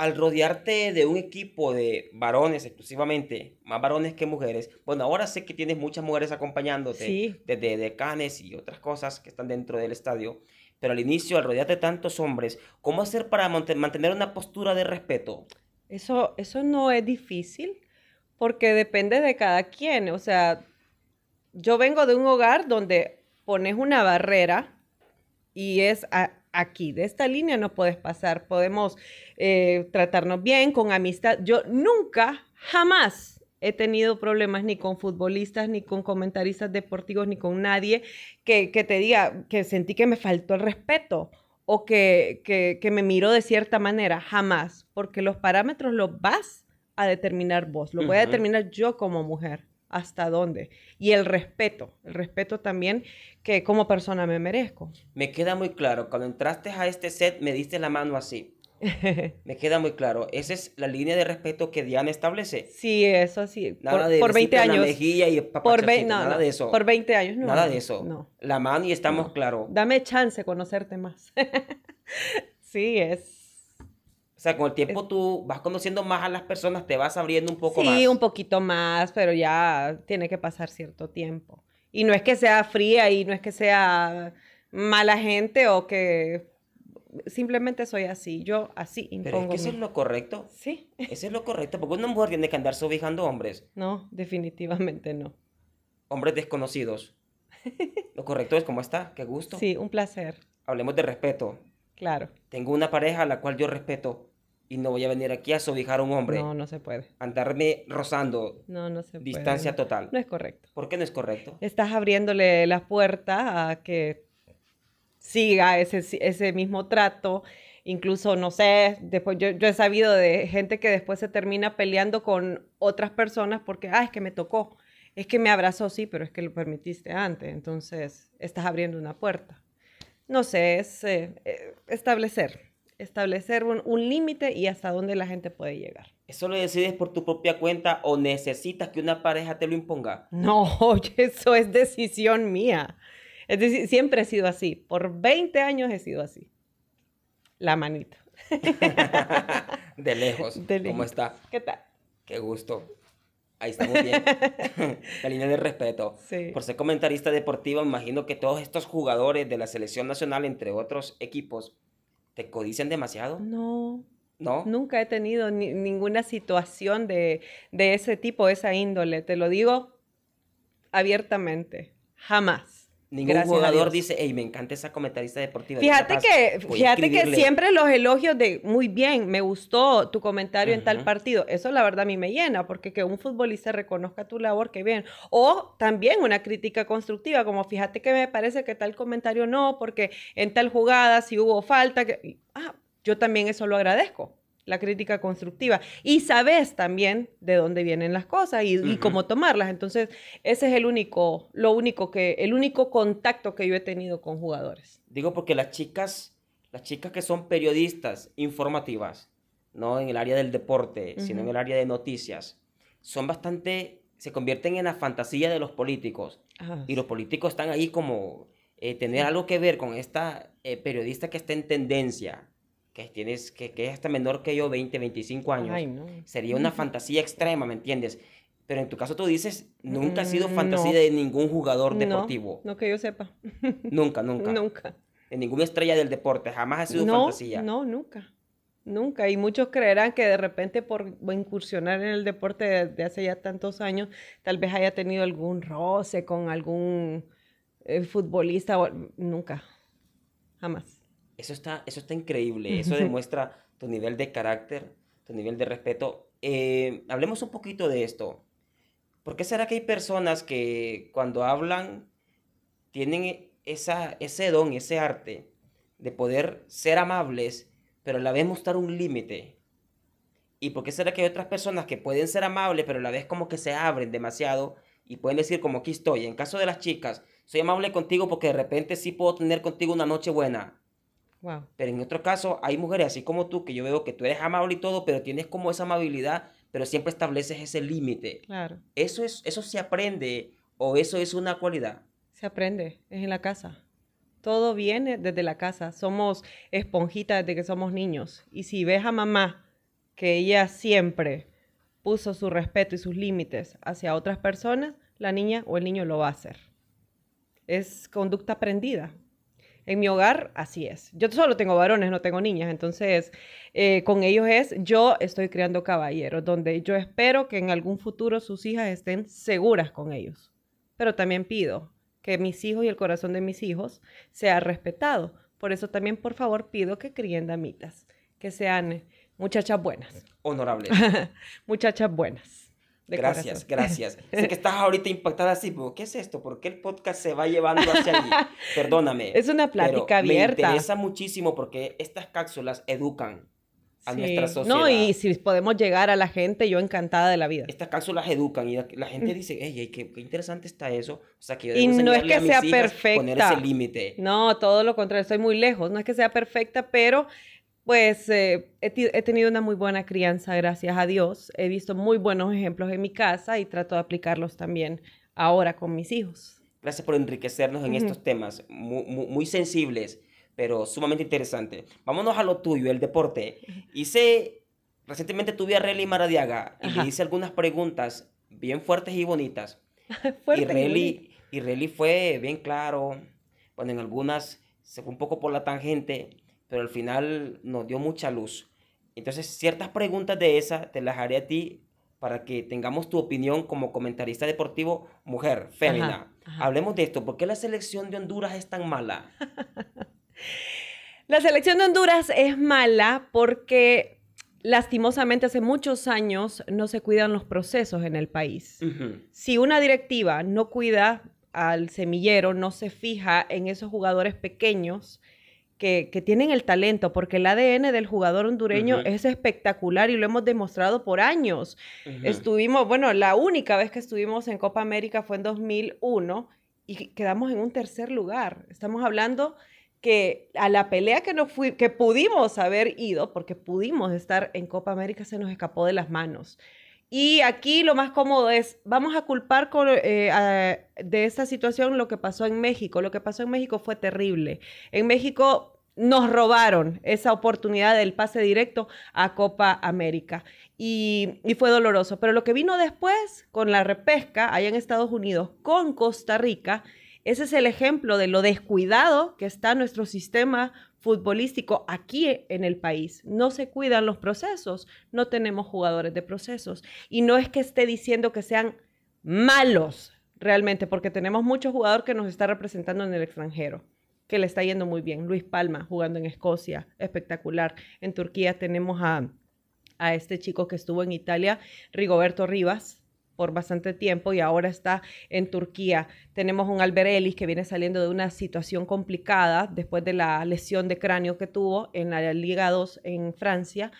al rodearte de un equipo de varones exclusivamente, más varones que mujeres, bueno, ahora sé que tienes muchas mujeres acompañándote, desde decanes y otras cosas que están dentro del estadio, pero al inicio, al rodearte de tantos hombres, ¿cómo hacer para mantener una postura de respeto? Eso, eso no es difícil, porque depende de cada quien, o sea, yo vengo de un hogar donde pones una barrera y es aquí. De esta línea no puedes pasar. Podemos eh, tratarnos bien, con amistad. Yo nunca, jamás he tenido problemas ni con futbolistas, ni con comentaristas deportivos, ni con nadie que, que te diga que sentí que me faltó el respeto o que, que, me miró de cierta manera. Jamás. Porque los parámetros los vas a determinar vos. Lo voy a determinar yo como mujer hasta dónde. Y el respeto, el respeto también que como persona me merezco. Me queda muy claro, cuando entraste a este set me diste la mano así. me queda muy claro, esa es la línea de respeto que Diana establece. Sí, eso sí. Nada por, de 20 años. por nada de eso. Por 20 años no. Nada de eso. No. La mano y estamos claro. Dame chance de conocerte más. sí, es o sea, con el tiempo tú vas conociendo más a las personas, te vas abriendo un poco más. Sí, un poquito más, pero ya tiene que pasar cierto tiempo. Y no es que sea fría y no es que sea mala gente o que simplemente soy así, yo así impongo. Pero es que eso es lo correcto. Sí. Eso es lo correcto, porque una mujer tiene que andar sobijando hombres. No, definitivamente no. Hombres desconocidos. lo correcto es como está, qué gusto. Sí, un placer. Hablemos de respeto. Claro. Tengo una pareja a la cual yo respeto y no voy a venir aquí a sobijar a un hombre. No, no se puede. Andarme rozando. No, no se Distancia total. No es correcto. ¿Por qué no es correcto? Estás abriéndole la puerta a que siga ese, mismo trato. Incluso, no sé, después yo, he sabido de gente que después se termina peleando con otras personas porque, ah, es que me tocó, es que me abrazó, sí, pero es que lo permitiste antes. Entonces, estás abriendo una puerta. No sé, es eh, eh, establecer establecer un, límite y hasta dónde la gente puede llegar. ¿Eso lo decides por tu propia cuenta o necesitas que una pareja te lo imponga? No, eso es decisión mía. Es decir, siempre he sido así. Por 20 años he sido así. La manita. de lejos. ¿Cómo está? ¿Qué tal? Qué gusto. Ahí estamos bien. la línea de respeto. Sí. Por ser comentarista deportivo, imagino que todos estos jugadores de la selección nacional, entre otros equipos, ¿Te codicen demasiado? No. ¿No? Nunca he tenido ninguna situación de, de ese tipo, esa índole. Te lo digo abiertamente. Jamás. Ningún jugador dice, hey, me encanta esa comentarista deportiva. Fíjate que, fíjate que siempre los elogios de, muy bien, me gustó tu comentario en tal partido. Eso la verdad a mí me llena, porque que un futbolista reconozca tu labor, qué bien. O también una crítica constructiva, como fíjate que me parece que tal comentario no, porque en tal jugada si hubo falta, que... ah, yo también eso lo agradezco la crítica constructiva y sabes también de dónde vienen las cosas y, cómo tomarlas. Entonces, ese es el único, lo único que, el único contacto que yo he tenido con jugadores. Digo porque las chicas, las chicas que son periodistas informativas, no en el área del deporte, sino en el área de noticias, son bastante, se convierten en la fantasía de los políticos. Y los políticos están ahí como eh, tener algo que ver con esta eh, periodista que está en tendencia que tienes que, que es hasta menor que yo, 20, 25 años, sería una fantasía extrema, ¿me entiendes? Pero en tu caso tú dices, nunca ha sido mm, fantasía de ningún jugador deportivo. No, no que yo sepa. Nunca, nunca. nunca. En ninguna estrella del deporte, jamás ha sido fantasía. No, nunca. Nunca. Y muchos creerán que de repente por incursionar en el deporte de, hace ya tantos años, tal vez haya tenido algún roce con algún eh, futbolista. O, nunca. Jamás. Eso está, eso está increíble, eso demuestra tu nivel de carácter, tu nivel de respeto. Eh, hablemos un poquito de esto. ¿Por qué será que hay personas que cuando hablan tienen e, esa, ese don, ese arte de poder ser amables, pero a la vez mostrar un límite? ¿Y por qué será que hay otras personas que pueden ser amables, pero a la vez como que se abren demasiado y pueden decir como aquí estoy? En caso de las chicas, soy amable contigo porque de repente sí puedo tener contigo una noche buena, pero en otro caso, hay mujeres así como tú, que yo veo que tú eres amable y todo, pero tienes como esa amabilidad, pero siempre estableces ese límite. Claro. Eso, es, ¿Eso se aprende o eso es una cualidad? Se aprende, es en la casa. Todo viene desde la casa. Somos esponjitas desde que somos niños. Y si ves a mamá, que ella siempre puso su respeto y sus límites hacia otras personas, la niña o el niño lo va a hacer. Es conducta aprendida. En mi hogar, así es. Yo solo tengo varones, no tengo niñas, entonces eh, con ellos es yo estoy criando caballeros, donde yo espero que en algún futuro sus hijas estén seguras con ellos. Pero también pido que mis hijos y el corazón de mis hijos sea respetado. Por eso también, por favor, pido que críen damitas, que sean muchachas buenas. Honorables. muchachas buenas gracias, gracias. sé que estás ahorita impactada así, ¿qué es esto? ¿Por qué el podcast se va llevando hacia allí? Perdóname. Es una plática abierta. Me interesa muchísimo porque estas cápsulas educan a nuestra sociedad. No, y si podemos llegar a la gente, yo encantada de la vida. Estas cápsulas educan y la, gente mm. dice, ¡Ey, qué, interesante está eso. O sea, que yo debo y no es que sea perfecta. límite. No, todo lo contrario, estoy muy lejos. No es que sea perfecta, pero pues eh, he, tenido una muy buena crianza, gracias a Dios. He visto muy buenos ejemplos en mi casa y trato de aplicarlos también ahora con mis hijos. Gracias por enriquecernos en estos temas muy, sensibles, pero sumamente interesantes. Vámonos a lo tuyo, el deporte. Hice, recientemente tuve a Relly Maradiaga y le hice algunas preguntas bien fuertes y bonitas. Fuerte y, Relly, y, fue bien claro, bueno, en algunas se fue un poco por la tangente pero al final nos dio mucha luz. Entonces, ciertas preguntas de esa te las haré a ti para que tengamos tu opinión como comentarista deportivo, mujer, fémina. Hablemos de esto. ¿Por qué la selección de Honduras es tan mala? la selección de Honduras es mala porque lastimosamente hace muchos años no se cuidan los procesos en el país. Si una directiva no cuida al semillero, no se fija en esos jugadores pequeños, que, tienen el talento, porque el ADN del jugador hondureño es espectacular y lo hemos demostrado por años. Estuvimos, bueno, la única vez que estuvimos en Copa América fue en 2001 y quedamos en un tercer lugar. Estamos hablando que a la pelea que, nos fui, que pudimos haber ido, porque pudimos estar en Copa América, se nos escapó de las manos. Y aquí lo más cómodo es, vamos a culpar eh, de esta situación lo que pasó en México. Lo que pasó en México fue terrible. En México nos robaron esa oportunidad del pase directo a Copa América y, y, fue doloroso. Pero lo que vino después con la repesca allá en Estados Unidos con Costa Rica, ese es el ejemplo de lo descuidado que está nuestro sistema futbolístico aquí en el país. No se cuidan los procesos, no tenemos jugadores de procesos. Y no es que esté diciendo que sean malos realmente, porque tenemos muchos jugadores que nos está representando en el extranjero, que le está yendo muy bien. Luis Palma jugando en Escocia, espectacular. En Turquía tenemos a, a este chico que estuvo en Italia, Rigoberto Rivas, por bastante tiempo y ahora está en Turquía. Tenemos un Ellis que viene saliendo de una situación complicada después de la lesión de cráneo que tuvo en la Liga 2 en Francia.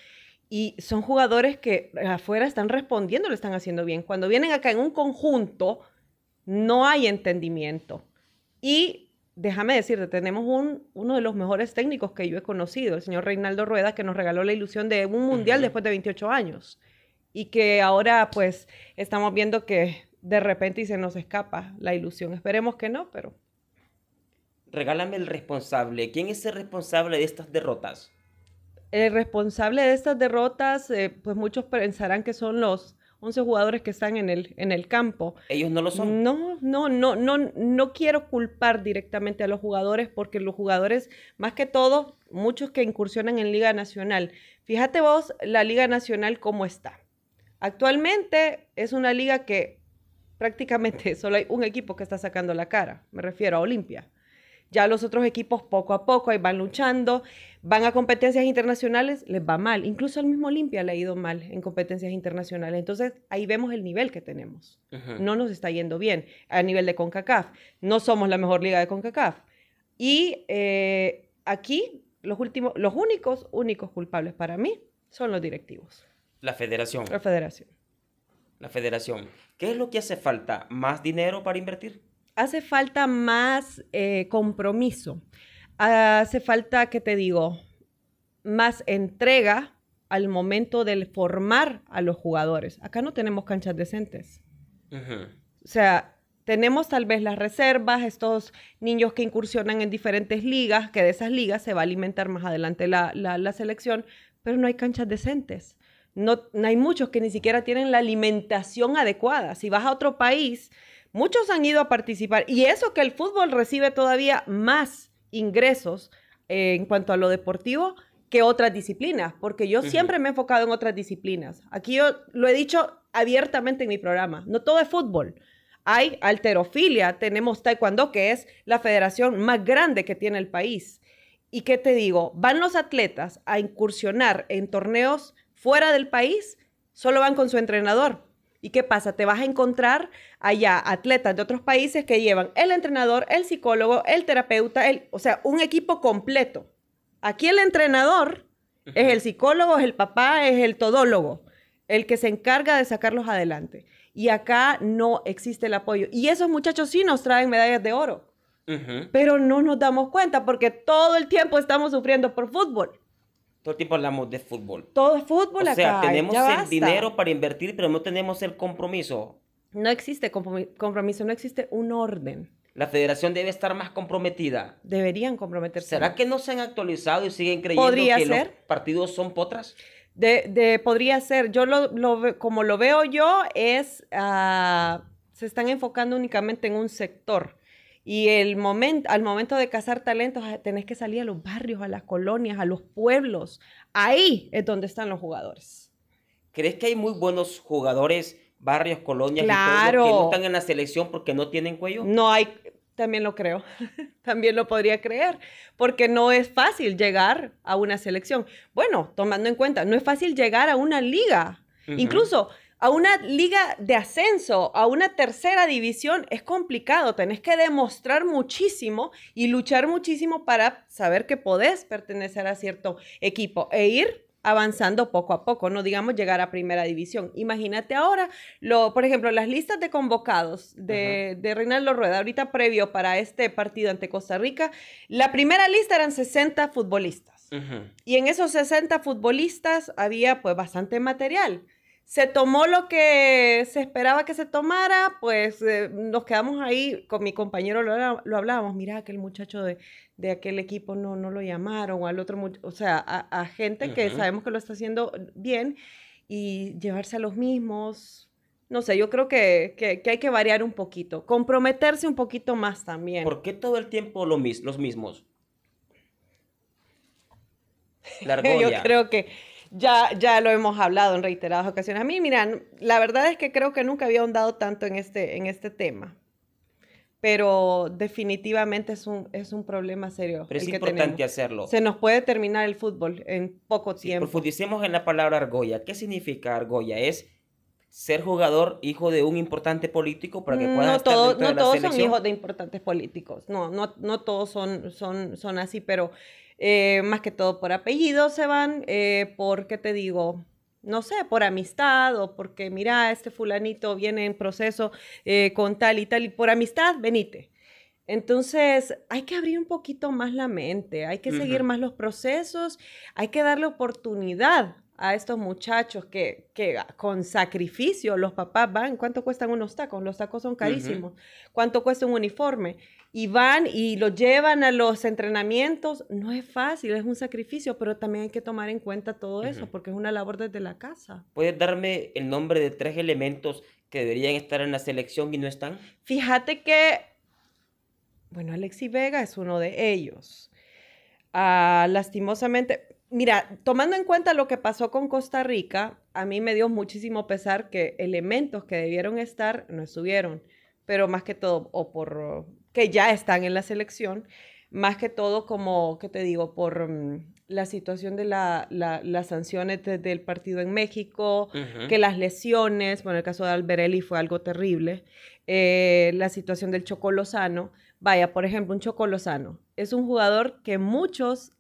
Y son jugadores que afuera están respondiendo, lo están haciendo bien. Cuando vienen acá en un conjunto, no hay entendimiento. Y déjame decirte, tenemos uno de los mejores técnicos que yo he conocido, el señor Reinaldo Rueda, que nos regaló la ilusión de un mundial después de 28 años y que ahora pues estamos viendo que de repente y se nos escapa la ilusión. Esperemos que no, pero... Regálame el responsable. ¿Quién es el responsable de estas derrotas? El responsable de estas derrotas, eh, pues muchos pensarán que son los 11 jugadores que están en el, en el campo. Ellos no lo son. No, no, no, no, no quiero culpar directamente a los jugadores porque los jugadores, más que todo, muchos que incursionan en Liga Nacional. Fíjate vos la Liga Nacional cómo está. Actualmente es una liga que prácticamente solo hay un equipo que está sacando la cara, me refiero a Olimpia. Ya los otros equipos poco a poco ahí van luchando, van a competencias internacionales, les va mal. Incluso al mismo Olimpia le ha ido mal en competencias internacionales. Entonces ahí vemos el nivel que tenemos. No nos está yendo bien a nivel de CONCACAF. No somos la mejor liga de CONCACAF. Y eh, aquí los, últimos, los únicos, únicos culpables para mí son los directivos. La federación. La federación. La federación. ¿Qué es lo que hace falta? ¿Más dinero para invertir? Hace falta más eh, compromiso. Hace falta, ¿qué te digo? Más entrega al momento del formar a los jugadores. Acá no tenemos canchas decentes. O sea, tenemos tal vez las reservas, estos niños que incursionan en diferentes ligas, que de esas ligas se va a alimentar más adelante la selección, pero no hay canchas decentes. No, hay muchos que ni siquiera tienen la alimentación adecuada. Si vas a otro país, muchos han ido a participar. Y eso que el fútbol recibe todavía más ingresos en cuanto a lo deportivo que otras disciplinas, porque yo siempre me he enfocado en otras disciplinas. Aquí yo lo he dicho abiertamente en mi programa, no todo es fútbol. Hay alterofilia, tenemos taekwondo, que es la federación más grande que tiene el país. ¿Y qué te digo? Van los atletas a incursionar en torneos fuera del país, solo van con su entrenador. ¿Y qué pasa? Te vas a encontrar allá atletas de otros países que llevan el entrenador, el psicólogo, el terapeuta, el, o sea, un equipo completo. Aquí el entrenador es el psicólogo, es el papá, es el todólogo, el que se encarga de sacarlos adelante. Y acá no existe el apoyo. Y esos muchachos sí nos traen medallas de oro. Pero no nos damos cuenta porque todo el tiempo estamos sufriendo por fútbol. Todo el tiempo hablamos de fútbol. Todo fútbol o O sea, tenemos el dinero para invertir, pero no tenemos el compromiso. No existe compromiso, no existe un orden. La federación debe estar más comprometida. Deberían comprometerse. ¿Será que no se han actualizado y siguen creyendo que los partidos son potras? De, podría ser. Yo como lo veo yo es, ah, se están enfocando únicamente en un sector y el momento, al momento de cazar talentos, ah, tenés que salir a los barrios, a las colonias, a los pueblos. Ahí es donde están los jugadores. ¿Crees que hay muy buenos jugadores, barrios, colonias que no están en la selección porque no tienen cuello? No hay, también lo creo, también lo podría creer, porque no es fácil llegar a una selección. Bueno, tomando en cuenta, no es fácil llegar a una liga. Incluso a una liga de ascenso, a una tercera división, es complicado. Tenés que demostrar muchísimo y luchar muchísimo para saber que podés pertenecer a cierto equipo e ir avanzando poco a poco, no digamos llegar a primera división. Imagínate ahora, lo, por ejemplo, las listas de convocados de, Reinaldo Rueda, ahorita previo para este partido ante Costa Rica, la primera lista eran 60 futbolistas. Y en esos 60 futbolistas había pues bastante material se tomó lo que se esperaba que se tomara, pues eh, nos quedamos ahí, con mi compañero lo, hablábamos, mira, aquel muchacho de, aquel equipo no, no lo llamaron, o al otro, o sea, a, gente que sabemos que lo está haciendo bien, y llevarse a los mismos, no sé, yo creo que, hay que variar un poquito, comprometerse un poquito más también. ¿Por qué todo el tiempo los mismos? yo creo que ya, ya lo hemos hablado en reiteradas ocasiones. A mí, miran, la verdad es que creo que nunca había ahondado tanto en este, en este tema, pero definitivamente es un, es un problema serio. Pero es importante hacerlo. Se nos puede terminar el fútbol en poco tiempo. Profundicemos en la palabra argolla. ¿Qué significa argolla? Es ser jugador hijo de un importante político para que puedan no estar todo, no todos son hijos de importantes políticos no no, no todos son, son, son así pero eh, más que todo por apellido se van, eh, porque te digo, no sé, por amistad o porque, mira, este fulanito viene en proceso eh, con tal y tal, y por amistad, venite. Entonces, hay que abrir un poquito más la mente, hay que seguir más los procesos, hay que darle oportunidad a estos muchachos que, con sacrificio los papás van, ¿cuánto cuestan unos tacos? Los tacos son carísimos. ¿Cuánto cuesta un uniforme? Y van y los llevan a los entrenamientos. No es fácil, es un sacrificio, pero también hay que tomar en cuenta todo eso porque es una labor desde la casa. ¿Puedes darme el nombre de tres elementos que deberían estar en la selección y no están? Fíjate que, bueno, Alexi Vega es uno de ellos. Ah, lastimosamente, mira, tomando en cuenta lo que pasó con Costa Rica, a mí me dio muchísimo pesar que elementos que debieron estar no estuvieron, pero más que todo, o por que ya están en la selección, más que todo como, que te digo, por mm, la situación de las sanciones del partido en México, que las lesiones, bueno, el caso de Alberelli fue algo terrible, eh, la situación del Chocolosano, vaya, por ejemplo, un Chocolosano es un jugador que muchos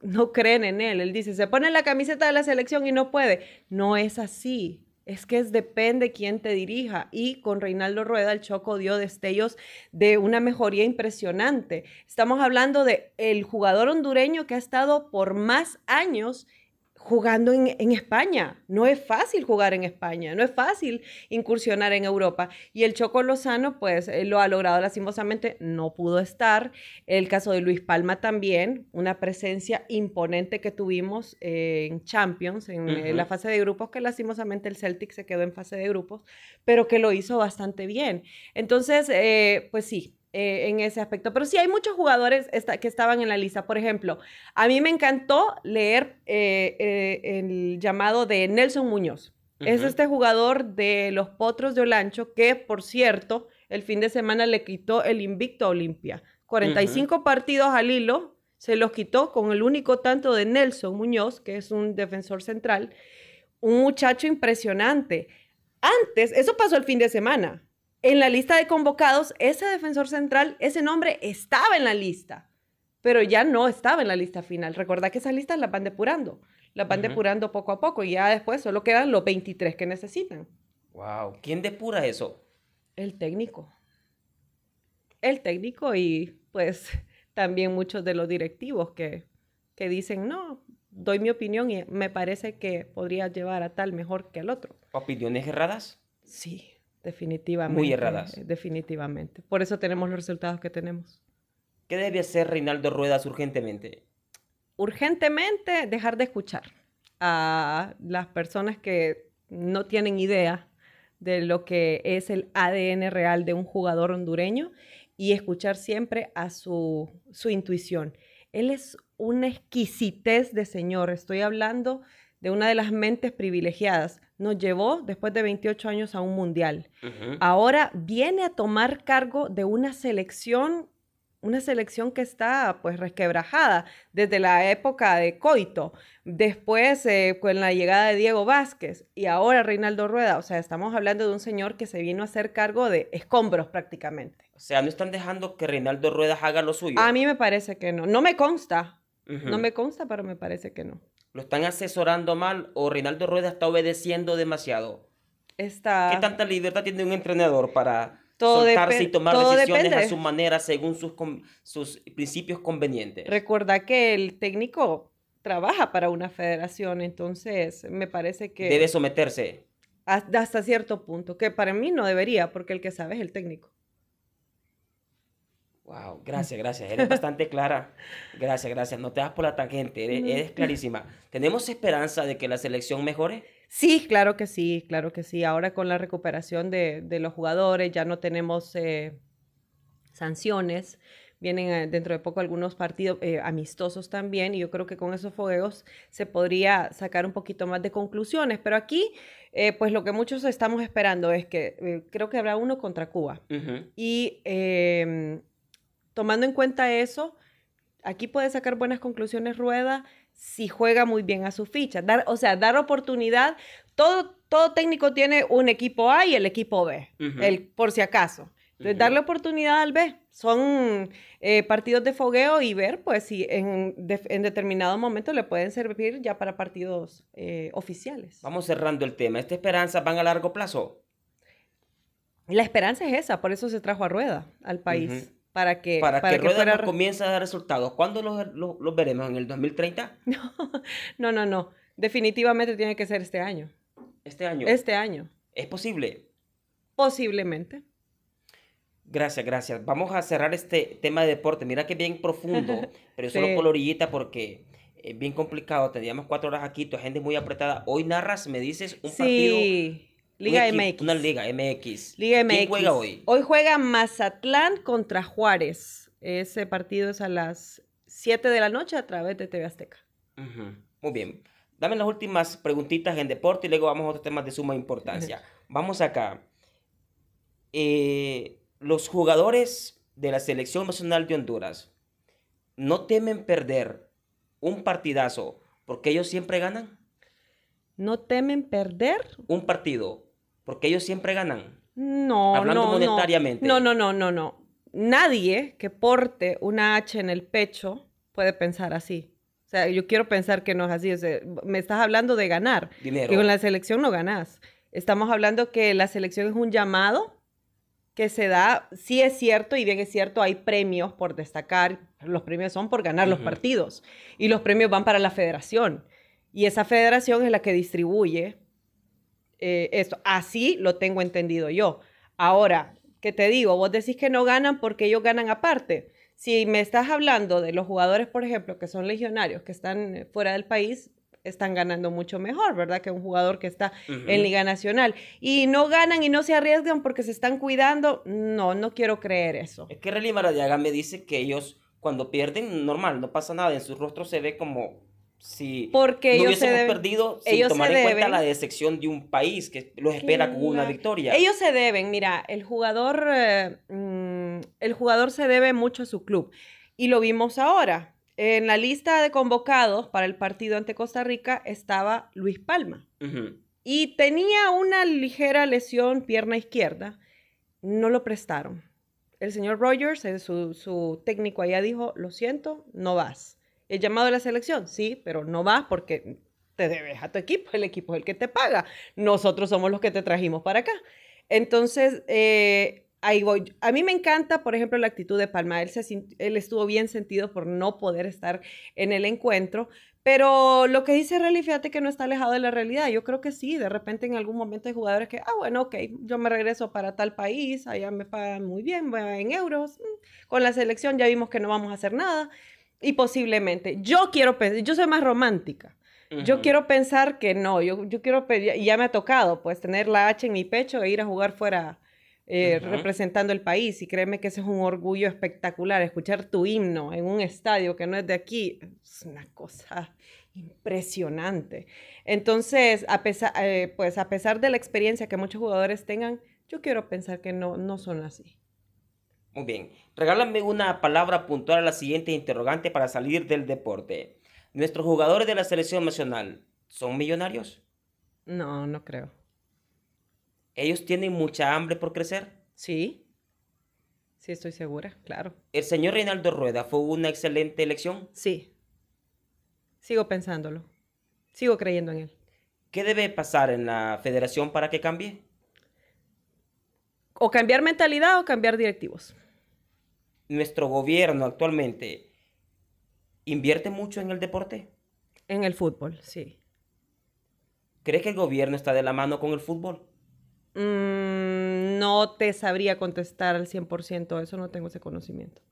no creen en él. Él dice, se pone la camiseta de la selección y no puede. No es así. Es que es, depende quién te dirija. Y con Reinaldo Rueda, el Choco dio destellos de una mejoría impresionante. Estamos hablando de el jugador hondureño que ha estado por más años jugando en, España. No es fácil jugar en España, no es fácil incursionar en Europa. Y el Choco Lozano, pues eh, lo ha logrado lastimosamente, no pudo estar. El caso de Luis Palma también, una presencia imponente que tuvimos eh, en Champions, en eh, la fase de grupos, que lastimosamente el Celtic se quedó en fase de grupos, pero que lo hizo bastante bien. Entonces, pues sí, eh, en ese aspecto. Pero sí hay muchos jugadores que estaban en la lista. Por ejemplo, a mí me encantó leer eh, eh, el llamado de Nelson Muñoz. Es este jugador de los Potros de Olancho que, por cierto, el fin de semana le quitó el invicto a Olimpia. 45 partidos al hilo, se los quitó con el único tanto de Nelson Muñoz, que es un defensor central, un muchacho impresionante. Antes, eso pasó el fin de semana en la lista de convocados, ese defensor central, ese nombre estaba en la lista, pero ya no estaba en la lista final. Recuerda que esas listas las van depurando, las van depurando poco a poco y ya después solo quedan los 23 que necesitan. Wow, ¿quién depura eso? El técnico. El técnico y pues también muchos de los directivos que, que dicen, no, doy mi opinión y me parece que podría llevar a tal mejor que al otro. ¿Opiniones erradas? Sí. Definitivamente. Muy erradas. Eh, definitivamente. Por eso tenemos los resultados que tenemos. ¿Qué debe hacer Reinaldo Ruedas urgentemente? Urgentemente dejar de escuchar a las personas que no tienen idea de lo que es el ADN real de un jugador hondureño y escuchar siempre a su, su intuición. Él es una exquisitez de señor. Estoy hablando de una de las mentes privilegiadas nos llevó después de 28 años a un mundial. Ahora viene a tomar cargo de una selección, una selección que está pues resquebrajada desde la época de Coito, después eh, con la llegada de Diego Vázquez y ahora Reinaldo Rueda. O sea, estamos hablando de un señor que se vino a hacer cargo de escombros prácticamente. O sea, no están dejando que Reinaldo Rueda haga lo suyo. A mí me parece que no. No me consta. No me consta, pero me parece que no lo están asesorando mal o Reinaldo Rueda está obedeciendo demasiado. Está... ¿Qué tanta libertad tiene un entrenador para todo soltarse y tomar decisiones a su manera según sus, sus principios convenientes? Recuerda que el técnico trabaja para una federación, entonces me parece que... Debe someterse. Hasta cierto punto, que para mí no debería, porque el que sabe es el técnico. Wow, gracias, gracias. Eres bastante clara. Gracias, gracias. No te das por la tangente, eres, clarísima. ¿Tenemos esperanza de que la selección mejore? Sí, claro que sí, claro que sí. Ahora con la recuperación de, los jugadores ya no tenemos eh, sanciones. Vienen eh, dentro de poco algunos partidos eh, amistosos también y yo creo que con esos fogueos se podría sacar un poquito más de conclusiones. Pero aquí, pues lo que muchos estamos esperando es que creo que habrá uno contra Cuba. Y em, tomando en cuenta eso, aquí puede sacar buenas conclusiones Rueda si juega muy bien a su ficha. Dar, o sea, dar oportunidad. Todo, todo técnico tiene un equipo A y el equipo B, el, por si acaso. darle oportunidad al B. Son eh, partidos de fogueo y ver, pues, si en, determinado momento le pueden servir ya para partidos eh, oficiales. Vamos cerrando el tema. ¿Esta esperanza van a largo plazo? La esperanza es esa, por eso se trajo a rueda al país para que para, comience a dar resultados. ¿Cuándo los, veremos? ¿En el 2030? No, no, no, Definitivamente tiene que ser este año. Este año. Este año. ¿Es posible? Posiblemente. Gracias, gracias. Vamos a cerrar este tema de deporte. Mira que bien profundo, pero solo sí. porque es bien complicado. Teníamos cuatro horas aquí, tu agenda es muy apretada. Hoy narras, me dices, un sí. partido Liga MX. Una Liga MX. Liga MX. juega hoy? Hoy juega Mazatlán contra Juárez. Ese partido es a las 7 de la noche a través de TV Azteca. Muy bien. Dame las últimas preguntitas en deporte y luego vamos a otros temas de suma importancia. Vamos acá. Eh, los jugadores de la Selección Nacional de Honduras no temen perder un partidazo porque ellos siempre ganan. ¿No temen perder? Un partido porque ellos siempre ganan. No, Hablando no, monetariamente. No, no, no, no, no. Nadie que porte una H en el pecho puede pensar así. O sea, yo quiero pensar que no es así. me estás hablando de ganar. Dinero. Y con la selección no ganas. Estamos hablando que la selección es un llamado que se da, sí es cierto, y bien es cierto, hay premios por destacar, los premios son por ganar los partidos, y los premios van para la federación, y esa federación es la que distribuye eh, esto. Así lo tengo entendido yo. Ahora, ¿qué te digo? Vos decís que no ganan porque ellos ganan aparte. Si me estás hablando de los jugadores, por ejemplo, que son legionarios, que están eh, fuera del país, están ganando mucho mejor, ¿verdad? Que un jugador que está en Liga Nacional. Y no ganan y no se arriesgan porque se están cuidando. No, no quiero creer eso. Es que Relly Maradiaga me dice que ellos cuando pierden, normal, no pasa nada. En su rostro se ve como si Porque ellos hubiésemos se perdido sin ellos tomar en cuenta la decepción de un país que los espera con una victoria. Ellos se deben, mira, el jugador, eh, mm, el jugador se debe mucho a su club. Y lo vimos ahora. En la lista de convocados para el partido ante Costa Rica estaba Luis Palma. Y tenía una ligera lesión pierna izquierda. No lo prestaron. El señor Rogers, su, su técnico allá dijo, lo siento, no vas he llamado a la selección? Sí, pero no vas porque te debes a tu equipo, el equipo es el que te paga, nosotros somos los que te trajimos para acá. Entonces, eh, ahí voy. A mí me encanta, por ejemplo, la actitud de Palma. Él, estuvo bien sentido por no poder estar en el encuentro, pero lo que dice Rally, fíjate que no está alejado de la realidad. Yo creo que sí, de repente en algún momento hay jugadores que, ah, bueno, ok, yo me regreso para tal país, allá me pagan muy bien, en euros. Mm, con la selección ya vimos que no vamos a hacer nada y posiblemente. Yo quiero pensar, yo soy más romántica. Yo quiero pensar que no, yo, yo quiero, y ya me ha tocado, pues, tener la H en mi pecho e ir a jugar fuera eh, representando el país. Y créeme que ese es un orgullo espectacular, escuchar tu himno en un estadio que no es de aquí, es una cosa impresionante. Entonces, a pesar, eh, pues, a pesar de la experiencia que muchos jugadores tengan, yo quiero pensar que no, no son así. Muy bien, regálame una palabra puntual a la siguiente interrogante para salir del deporte. ¿Nuestros jugadores de la selección nacional son millonarios? No, no creo. ¿Ellos tienen mucha hambre por crecer? Sí. Sí, estoy segura, claro. ¿El señor Reinaldo Rueda fue una excelente elección? Sí. Sigo pensándolo. Sigo creyendo en él. ¿Qué debe pasar en la federación para que cambie? O cambiar mentalidad o cambiar directivos nuestro gobierno actualmente invierte mucho en el deporte? En el fútbol, sí. ¿Crees que el gobierno está de la mano con el fútbol? Mm, no te sabría contestar al 100%, eso no tengo ese conocimiento.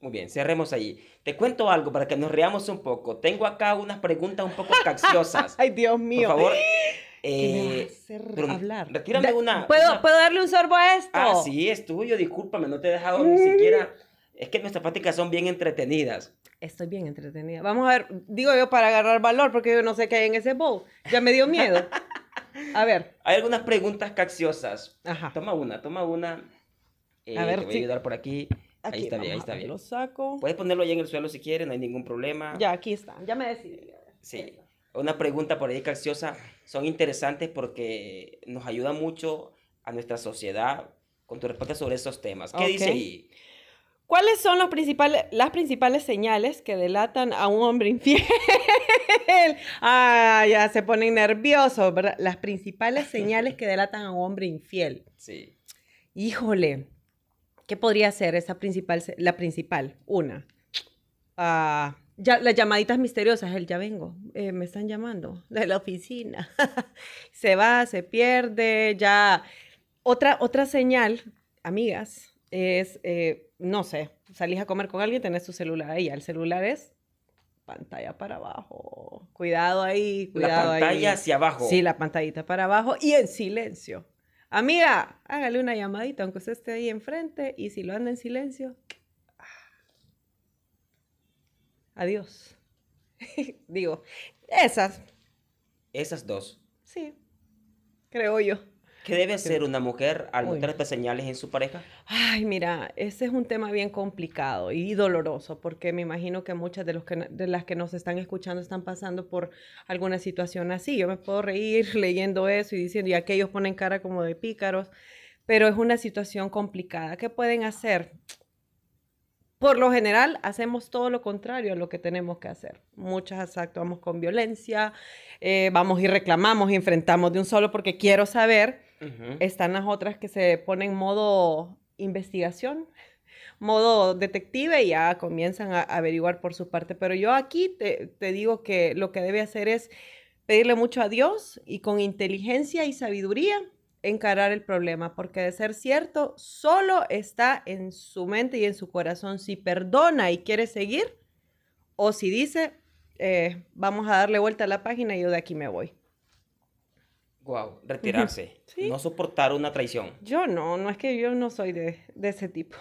Muy bien, cerremos allí. Te cuento algo para que nos reamos un poco. Tengo acá unas preguntas un poco capciosas. Ay, Dios mío. Por favor. Eh, Retírame una ¿puedo, una... ¿Puedo darle un sorbo a esto? Ah, sí, es tuyo, discúlpame, no te he dejado ni mm. siquiera es que nuestras prácticas son bien entretenidas. Estoy bien entretenida. Vamos a ver, digo yo para agarrar valor, porque yo no sé qué hay en ese bowl. Ya me dio miedo. A ver. Hay algunas preguntas caxiosas. Ajá. Toma una, toma una. Eh, a ver, te voy a ayudar por aquí. ahí está bien, ahí está bien. Lo saco. Puedes ponerlo ahí en el suelo si quieres, no hay ningún problema. Ya, aquí está. Ya me decidí. Sí. Una pregunta por ahí caxiosa. Son interesantes porque nos ayuda mucho a nuestra sociedad con tu respuesta sobre esos temas. ¿Qué dice ahí? ¿Cuáles son principales, las principales señales que delatan a un hombre infiel? ah, ya se ponen nerviosos, ¿verdad? Las principales señales que delatan a un hombre infiel. Sí. Híjole, ¿qué podría ser esa principal, la principal? Una. Ah, ya, las llamaditas misteriosas, Él, ya vengo, eh, me están llamando de la oficina. se va, se pierde, ya. Otra, otra señal, amigas, es, eh, no sé, salís a comer con alguien, tenés tu celular ahí, el celular es pantalla para abajo. Cuidado ahí, cuidado ahí. La pantalla hacia abajo. Sí, la pantallita para abajo y en silencio. Amiga, hágale una llamadita, aunque usted esté ahí enfrente, y si lo anda en silencio, ah. adiós. Digo, esas. Esas dos. Sí, creo yo. ¿Qué debe hacer una mujer al notar estas señales en su pareja? Ay, mira, ese es un tema bien complicado y doloroso, porque me imagino que muchas de, los de las que nos están escuchando están pasando por alguna situación así. Yo me puedo reír leyendo eso y diciendo, y aquellos ponen cara como de pícaros, pero es una situación complicada. ¿Qué pueden hacer? Por lo general, hacemos todo lo contrario a lo que tenemos que hacer. Muchas actuamos con violencia, eh, vamos y reclamamos y enfrentamos de un solo porque quiero saber están las otras que se ponen modo investigación, modo detective y ya comienzan a averiguar por su parte. Pero yo aquí te, digo que lo que debe hacer es pedirle mucho a Dios y con inteligencia y sabiduría encarar el problema, porque de ser cierto, solo está en su mente y en su corazón si perdona y quiere seguir o si dice, eh, vamos a darle vuelta a la página y yo de aquí me voy. Wow, retirarse. No soportar una traición. Yo no, no es que yo no soy de, ese tipo.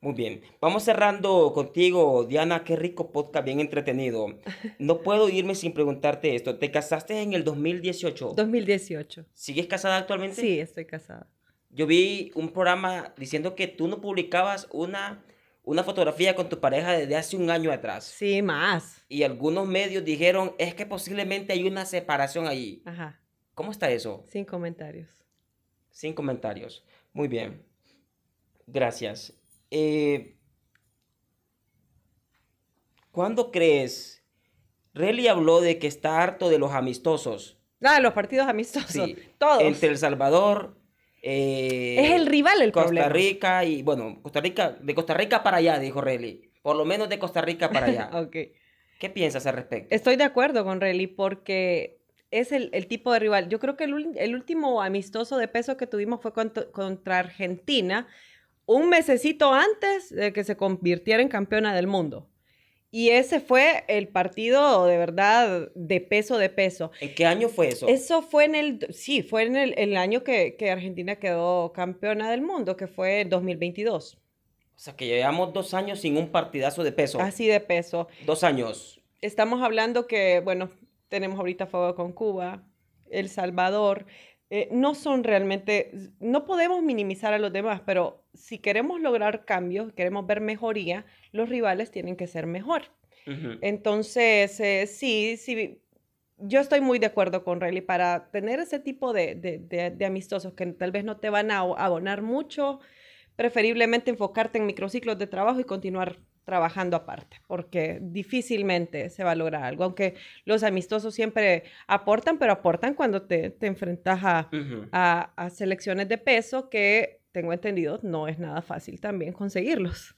Muy bien, vamos cerrando contigo, Diana, qué rico podcast, bien entretenido. No puedo irme sin preguntarte esto. ¿Te casaste en el 2018? 2018. ¿Sigues casada actualmente? Sí, estoy casada. Yo vi un programa diciendo que tú no publicabas una, una fotografía con tu pareja desde hace un año atrás. Sí, más. Y algunos medios dijeron, es que posiblemente hay una separación ahí. Ajá. ¿Cómo está eso? Sin comentarios. Sin comentarios. Muy bien. Gracias. Eh, ¿Cuándo crees? Relly habló de que está harto de los amistosos. Ah, los partidos amistosos. Sí. Todos. Entre El Salvador. Eh, es el rival el Costa Rica y, bueno, Costa Rica, de Costa Rica para allá, dijo Relly. Por lo menos de Costa Rica para allá. ok. ¿Qué piensas al respecto? Estoy de acuerdo con Relly porque es el, tipo de rival. Yo creo que el, último amistoso de peso que tuvimos fue contra, Argentina, un mesecito antes de que se convirtiera en campeona del mundo. Y ese fue el partido de verdad de peso de peso. ¿En qué año fue eso? Eso fue en el, sí, fue en el, año que, que, Argentina quedó campeona del mundo, que fue 2022. O sea, que llevamos dos años sin un partidazo de peso. Así de peso. Dos años. Estamos hablando que, bueno, tenemos ahorita fuego con Cuba, El Salvador, eh, no son realmente, no podemos minimizar a los demás, pero si queremos lograr cambios, queremos ver mejoría, los rivales tienen que ser mejor. Entonces, eh, sí, sí, yo estoy muy de acuerdo con Riley para tener ese tipo de, de, de, de, amistosos que tal vez no te van a abonar mucho, preferiblemente enfocarte en microciclos de trabajo y continuar trabajando aparte, porque difícilmente se va a lograr algo, aunque los amistosos siempre aportan, pero aportan cuando te, enfrentas a, selecciones de peso que, tengo entendido, no es nada fácil también conseguirlos.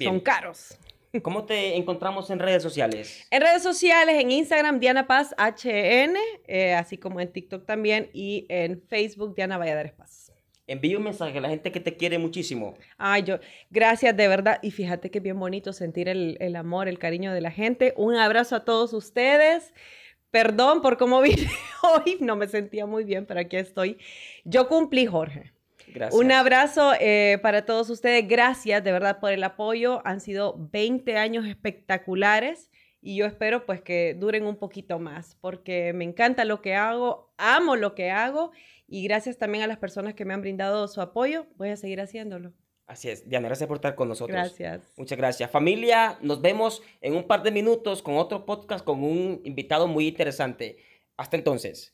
Son caros. ¿Cómo te encontramos en redes sociales? En redes sociales, en Instagram, Diana Paz HN, eh, así como en TikTok también, y en Facebook, Diana Valladares Paz. Envíe un mensaje a la gente que te quiere muchísimo. Ay, yo, gracias de verdad. Y fíjate que bien bonito sentir el, amor, el cariño de la gente. Un abrazo a todos ustedes. Perdón por cómo vine hoy, no me sentía muy bien, pero aquí estoy. Yo cumplí, Jorge. Gracias. Un abrazo eh, para todos ustedes. Gracias de verdad por el apoyo. Han sido 20 años espectaculares y yo espero pues que duren un poquito más porque me encanta lo que hago, amo lo que hago y gracias también a las personas que me han brindado su apoyo, voy a seguir haciéndolo. Así es. Diana, gracias por estar con nosotros. Gracias. Muchas gracias. Familia, nos vemos en un par de minutos con otro podcast con un invitado muy interesante. Hasta entonces.